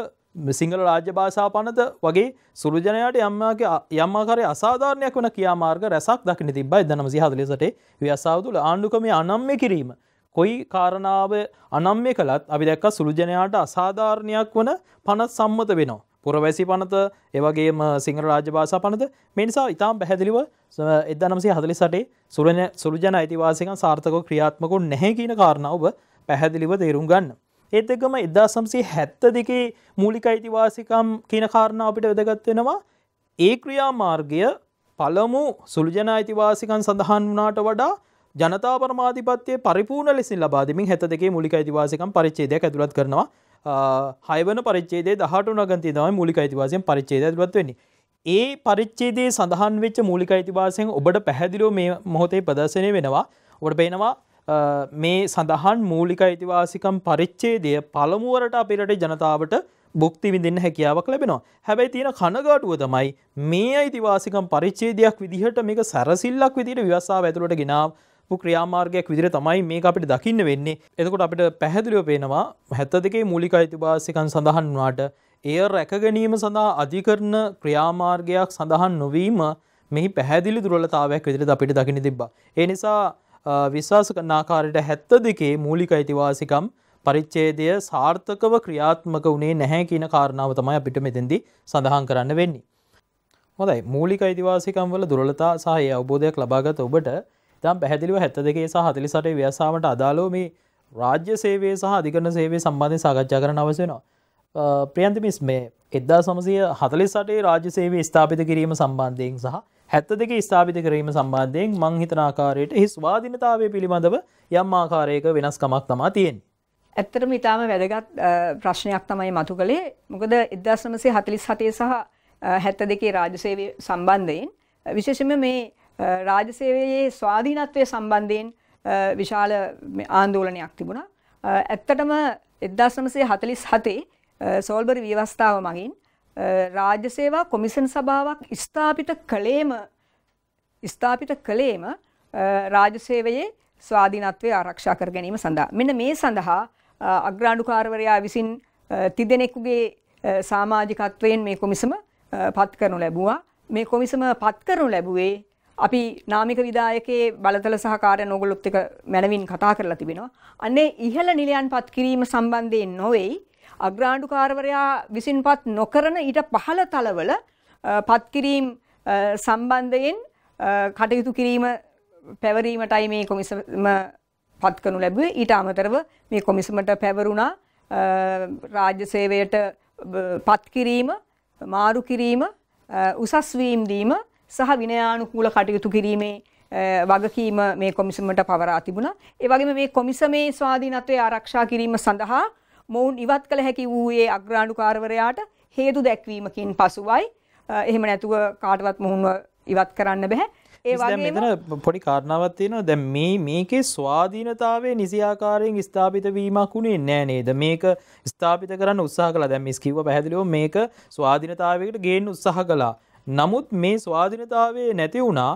සිංහල රාජ්‍ය භාෂා පනත වගේ සුළුජනයට යම්මාගේ යම්මාකාරය අසාධාරණයක් වන කියාමාර්ග රැසක් දකින තිබයි දනම සිහදලෙසට ව්‍යසාාව තුළ ආණ්ඩුකම අනම්ම කිරීම. කොයි කාරණාව අනම්ය කළත් අපි දැක්ක සුළුජනයාට අසාධාරණයක් වන පනත් සම්මත වෙනවා. පුරවැසි පනත ඒවගේ සිංහල රාජභාසා පනත මිනිසා ඉතාම් පැහැදිලිව එදනම්සේ හදලි සටේ සුරන සුළුජන අයිතිවාසිකන් සාර්ථක ක්‍රියාත්මකුන් නැහැ කියන කාරණ ඔබ පැහැදිලිව තේරුම් ගන්න. ඒත් එකම එදා සම්සේ හැත්ත දෙකේ මූලික අයිතිවාසිකම් කියන කාරණ අපිට වැදගත්වෙනවා ඒ ක්‍රියා මාර්ගය පළමු සුළුජන අයිතිවාසිකන් සඳහන් වනාට වඩා ජනතා පරමාධිපත්ය පරිපූර්ණ ලෙසින් ලබාදමින් හැත දෙකේ මූලික අයිතිවාසිකම් පරිච්චේදයක් ඇතුළත් කරනවා හයවන පරිච්චේදේ දහටු නගන්ති දම මූලික අයිතිවාසයෙන් පරිච්චේද ඇතුළත් වෙන්නේ ඒ පරිච්චේදේ සඳහන් වෙච්ච මූලික අයිතිවාසයෙන් ඔබට පැහැදිලෝ මේ මොහොතේ ප්‍රදර්ශනය වෙනවා ඔට පේනවා මේ සඳහන් මූලික අයිතිවාසිකම් පරිච්චේදය පළමුුවරට අපිරට ජනතාවට භුක්ති විඳන්න හැකියාවක් ලැබෙනවා හැබැයි තියෙන කනගාටුව තමයි මේ අයිතිවාසිකම් පරිච්චේදයක් විදිහට මේක සැරසිල්ලක් විදිට ව්‍යවසා ඇතුළට ගෙනාව ක්‍රියාමාර්ගයක් විදිර තමයි මේ අපිට දකින්න වෙන්නේ එතකොට අපිට පැහැදිලිව පේනවා හැත්ත දෙකේ මූලික අයිතිවාසිකන් සඳහන් වනාට එය රැකගැනීම සඳහා අධිකරණ ක්‍රියාමාර්ගයක් සඳහන් නොවීම මෙහි පැහැදිලි දුරලතාවයක් විදිරට අපිට දකින තිබ්බා එනිසා විශ්වාස කන්නාකාරයට හැත්ත දෙකේ මූලික අයිතිවාසිකම් පරිච්චේදය සාර්ථකව ක්‍රියාත්මක වුණේ නැහැ කියන කාරණාව තමයි අපිට මෙතෙන්දි සඳහන් කරන්න වෙන්නේ. හොඳයි මූලික අයිතිවාසිකම් වල දුරලතා සහය අවබෝධයක් ලබාගත ඔබට තම් පැහැදිලිව හැත්ත දෙකේ සහ හතලි සටේ ව්‍යසාාවට අදාලෝ මේ රාජ්‍ය සේවේ සහ අධිකරන සේවේ සම්බන්ධය සාකච්ඡා කරන අවසයනවා. ප්‍රියන්තිමිස් මේ එදදා සමසය හතලි සටේ රාජ්‍ය සේවේ ස්ථාපිත කිරීම සම්බන්ධයෙන් සහ හැත්ත දෙක ස්ථාපිත කිරීම සම්බන්ධයෙන් මංහිතනාකාරයට හි ස්වාධීනතාවය පිළිබඳව යම් ආකාරයක වෙනස්කමක් තමා තියෙන්. ඇත්තරම ඉතාම වැදගත් ප්‍රශ්නයක් තමයි මතු කළේ මොකද එදදාශ්නමසේ හතලිස් හතේ සහ හැත්ත දෙකේ රාජසේවය සම්බන්ධයෙන් විශේෂම මේ රාජසේවයේ ස්වාධීනත්වය සම්බන්ධයෙන් විශාල ආන්දෝලනයක් තිබුණා. ඇත්තටම එදදාශ්නමසේ හතලිස් හතේ සෝල්බරි ව්‍යවස්ථාව මගින් රාජ්‍ය සේවා කොමිසන් සභාවක් ස්ථාපිත කළේම ස්ථාපිත කළේම රාජසේවයේ ස්වාධීනත්වය ආරක්ෂා කර ගැනීම සඳහා. මෙන්න මේ සඳහා අග්‍රාණ්ඩුකාරවරයා විසින් තිදෙනෙකුගේ සාමාජිකත්වයෙන් මේ කොමිසම පත් කරනු ලැබුවා. මේ කොමිසම පත් කරනු ලැබුවේ අපි නාමික විදායකයේ බලතල සහකාරය නොගොලොත් එක මැනවින් කතා කරලා තිබෙනවා. අන්නේ ඉහළ නිලයන් පත් කිරීම සම්බන්ධයෙන් නොවෙයි අග්‍රාණ්ඩුකාරවරයා විසින්පත් නොකරන ඊට පහළ තලවල පත්කිරීම් සම්බන්ධයෙන් කටයුතු කිරීම පැවරීමටයි මේ කොමිසම පත්කනු ලැබුවේ ඊට අමතරව මේ කොමිසමට පැවරුණා රාජ්‍ය සේවයට පත්කිරීම මාරු කිරීම උසස්වීම් දීම සහ විනයානුකූල කටයුතු කිරීමේ වගකීම මේ කොමිසමට පවරා තිබුණා. ඒ වගේම මේ කොමිසමේ ස්වාධීනත්වය ආරක්ෂා කිරීම සඳහා මොවුන් ඉවත් කළ හැකි වූයේ අග්‍රාණුකාරවරයාට හේතු දැක්වීමකින් පසුවයි එහෙම නැතුව කාටවත් මුහුණුව ඉවත් කරන්න බැහැ ඒවාගේතන පොඩි කාරණාවත් තියෙනවා දැ මේ මේකේ ස්වාධීනතාවේ නිසියාකාරයෙන් ස්ථාපිත වීමක් වුණේ නෑ නේද මේක ස්ථාපිත කරන්න උත්සාහ කලා දැම් ස්කිව පැහැදිලිෝ මේක ස්වාධීනතාවකට ගේන්න උත්සාහ කලා නමුත් මේ ස්වාධීනතාවේ නැති වුණා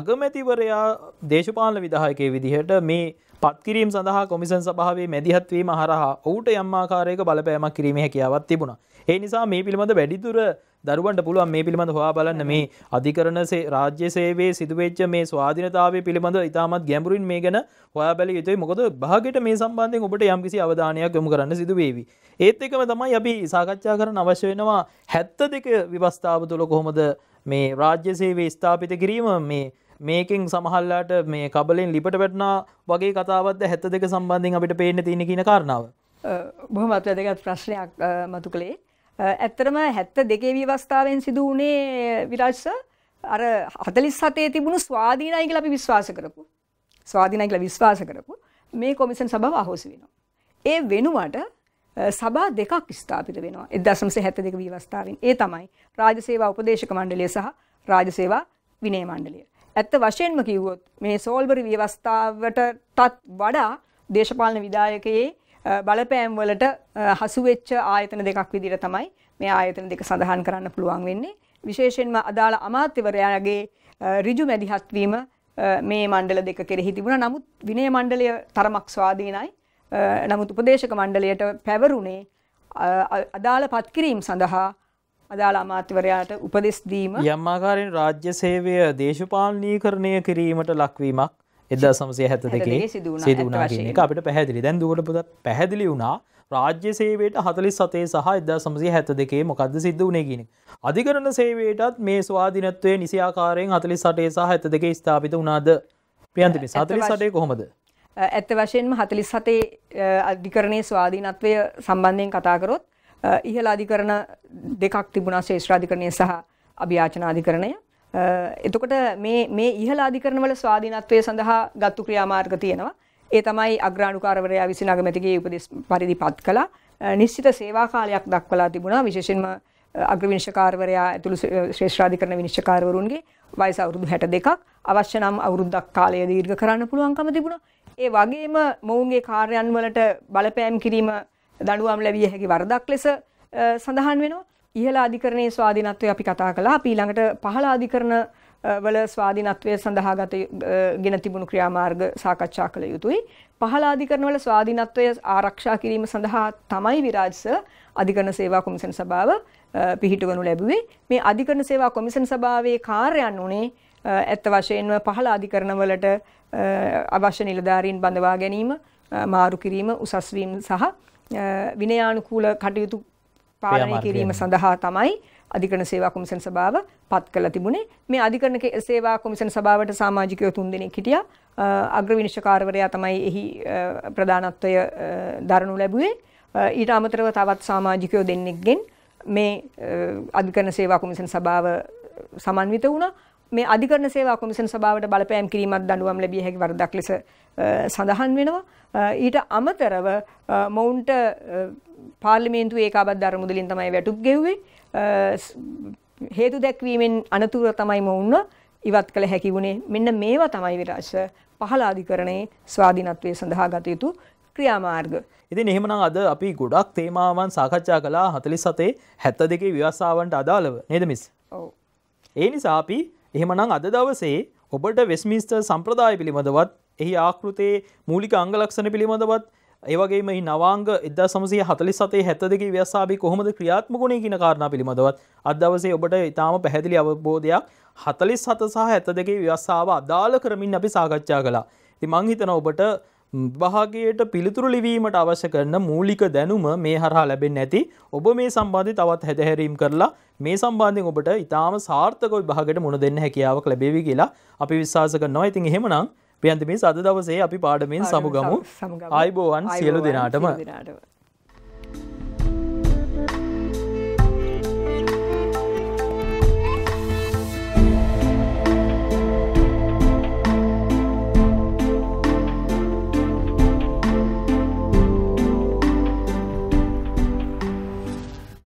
අගමැතිවරයා දේශපාලන විදාහයකේ විදිහට මේ පත්කිරීම් සඳහා කොමිසන් සභාවේ මැදිහත්වීම හරහා ඔහුට යම්මාකාරයක බලපෑමක් කිරීම හැකියාවත් තිබුණා. ඒ නිසා මේ පිළිබඳ වැඩිදුර දරුවන්ට පුළුවන් මේ පිළිබඳ හොයා බලන්න මේ අධිකරණ රාජ්‍ය සේවයේ සිදුවෙච්ච මේ ස්වාධීනතාවය පිළිබඳ ඉතාමත් ගැඹුරින් මේ ගැන හොයා බැලිය යුතුයි. මොකද භාගයට මේ සම්බන්ධයෙන් ඔබට යම්කිසි අවධානයක් යොමු කරන්න සිදු වේවි. ඒත් එකම තමයි අපි සාකච්ඡා කරන්න අවශ්‍ය වෙනවා 72 විවස්ථාව තුළ කොහොමද මේ රාජ්‍ය සේවයේ ස්ථාපිත කිරීම මේ මේකින් සමහල්ලාට මේ කබලෙන් ලිපට වැටනා වගේ කතාවත් හැත්ත දෙක සම්බන්ධින් අපිට පේන තියෙන කියන කාරණාව. බොහොමත් වැදගත් ප්‍රශ්නයක් මතු කළේ. ඇත්තරම හැත්ත දෙකේ ව්‍යවස්ථාවෙන් සිදු වුණේ විරාජස අර හතලිස් සතේ තිබුණු ස්වාධීනයි කියලා අපි විශ්වාස කරපු. ස්වාධීනයි කියලා විශ්වාස කරපු මේ කොමිසන් සභාව අහෝසි වෙනවා. ඒ වෙනුවට සභා දෙකක් ස්ථාපිත වෙනවා 1972 ව්‍යවස්ථාවෙන්. ඒ තමයි රාජ්‍ය සේවා උපදේශක මණ්ඩලය සහ රාජ්‍ය සේවා විනය මණ්ඩලය. ඇත්ත වශයෙන්ම කිව්වොත් මේ සෝල්බරි ව්‍යවස්ථාවටටත් වඩා දේශපාලන විධායකයේ බලපෑම් වලට හසු වෙච්ච ආයතන දෙකක් විදිහට තමයි මේ ආයතන දෙක සඳහන් කරන්න පුළුවන් වෙන්නේ විශේෂයෙන්ම අදාළ අමාත්‍යවරයාගේ ඍජු මැදිහත් වීම මේ මණ්ඩල දෙක කෙරෙහි තිබුණා නමුත් විනය මණ්ඩලය තරමක් ස්වාධීනයි නමුත් උපදේශක මණ්ඩලයට පැවරුණේ අදාළ පත්කිරීම් සඳහා අදාළ අමාත්‍යවරයාට උපදෙස් දීම යම් ආකාරයෙන් රාජ්‍ය සේවය දේශපාලනීකරණය කිරීමට ලක්වීමක් 1972 සිදු වුණා කියන එක අපිට පැහැදිලි. දැන් දුවට පුතත් පැහැදිලි වුණා රාජ්‍ය සේවයට 47 සහ 1972 මොකද්ද සිද්ධ වුණේ කියන එක. අධිකරණ සේවයටත් මේ ස්වාධීනත්වයේ නිසි ආකාරයෙන් 48 සහ 72 ස්ථාපිත වුණාද? ප්‍රියන්ති මිස් 48 කොහොමද? ඇත්ත වශයෙන්ම 47 අධිකරණයේ ස්වාධීනත්වය සම්බන්ධයෙන් කතා කරොත් ඉහළ අධිකරණ දෙකක් තිබුණා ශේෂ්ත්‍රාධිකරණය සහ අභියාචන අධිකරණය. එතකොට මේ මේ ඉහළ අධිකරණ වල ස්වාධීනත්වය සඳහා ගත්තු ක්‍රියාමාර්ග තියෙනවා. ඒ තමයි අග්‍රාණුකාරවරයා විසින් අගමැතිගේ උපදෙස් පරිදි පත් කළා. නිශ්චිත සේවා කාලයක් දක්වලා තිබුණා. විශේෂයෙන්ම අග්‍රවිනිශ්චකාරවරයා ඇතුළු ශ්‍රේෂ්ඨාධිකරණ විනිශ්චකාරවරුන්ගේ වයස අවුරුදු 62ක් අවශ්‍ය නම් අවුරුද්දක් කාලය දීර්ඝ කරන්න පුළුවන්කම තිබුණා. ඒ වගේම මොවුන්ගේ කාර්යයන් වලට බලපෑම් කිරීම දඩුවම් ලැබිය හැකි වරදක් ලෙස සඳහන් වෙනවා. ඉහළ අධිකරණයේ ස්වාධීනත්වය අපි කතා කළා. අපි ඊළඟට පහළ අධිකරණ වල ස්වාධීනත්වය සඳහා ගත ගෙන තිබුණු ක්‍රියාමාර්ග සාකච්ඡා කළ යුතුයි. පහළ අධිකරණවල ස්වාධීනත්වය ආරක්ෂා කිරීම සඳහා තමයි විරාජස අධිකරණ සේවා කොමිසන් සභාව පිහිටවනු ලැබුවේ. මේ අධිකරණ සේවා කොමිසන් සභාවේ කාර්යයන් උනේ ඇත්ත වශයෙන්ම පහළ අධිකරණවලට අවශ්‍ය නිලධාරීන් බඳවා ගැනීම, මාරු කිරීම, උසස් සහ විනයානුකූල කටයුතු පාලනය කිරීම සඳහා තමයි අධිකරණ සේවා කොමිසන් සභාව පත් කළ තිබුණේ මේ අධිකරණ සේවා කොමිසන් සභාවට සමාජිකයෝ තුන් දෙනෙක් හිටියා අග්‍ර විනිශ්චකාරවරයා තමයි එහි ප්‍රධානත්වය දරනු ලැබුවේ ඊට අමතරව තවත් සමාජිකයෝ දෙන්නෙක්ගෙන් මේ අධිකරණ සේවා කොමිසන් සභාව සමන්විත වුණා මේ අධිකරණ සේවා කොමිසන් සභාවට බලපෑම් කිරීමත් දඬුවම් ලැබිය හැකි වරදක් ලෙස සඳහන් වෙනවා ඊට අමතරව මොවුන්ට පාර්ලිමේන්තු ඒකාබත් දරමුදලින් තමයි වැටුප් ගෙව්වේ හේතු දැක්වීමෙන් අනතුර තමයි මොවුන්ව ඉවත් කළ හැකි වුණේ මෙන්න මේවා තමයි විරාශ පහළ අධිකරණයේ ස්වාධීනත්වය සඳහා ගත යුතු ක්‍රියාමාර්ග. ඉතින් එහෙමනම් අද අපි ගොඩක් තේමාවන් සාකච්ඡා කළා 47 72 විවස්ථාවන්ට අදාළව නේද මිස්? ඔව්. ඒ නිසා අපි එහෙමනම් අද දවසේ ඔබට වෙස්මින්ස්ටර් සම්ප්‍රදාය පිළිබඳවත් එහි ආකෘතයේ මූලික අංගලක්ෂණ පිළිබඳවත් ඒවගේ මෙහි නවාංග එදා සමසය හතලි සතේ හැත දෙක ව්‍යසාබි කොහොමද ක්‍රියාත්මකුණේ කියන කාරණ පිළිබඳවත් අදවසේ ඔබට ඉතාම පැහැදිලි අවබෝධයක් හතලි සත සහ ඇත දෙකේ ව්‍යස්සාාව අදාළ කරමින් අපි සාකච්ඡා කලා ති මංහිතන ඔබට භාගයට පිළිතුරු ලිවීමට අවශ්‍ය කරන මූලික දැනුම මේ හරහා ලැබෙන් නැති ඔබ මේ සම්බන්ධි තවත් හැදහැරීම් කරලා මේ සම්බන්ධින් ඔබට ඉතාම සාර්ථකොයි භාගට මුණ දෙන්න හැකියාවක් ලැබේවි කියලා අපි විශ්වාස කරනවා ඉතින් එහෙමනම් පියන්තිමේ සද දවසේ අපි පාඩමෙන් සමුගමු ආයිබෝවන් සියලු දෙනාටම දිනාටව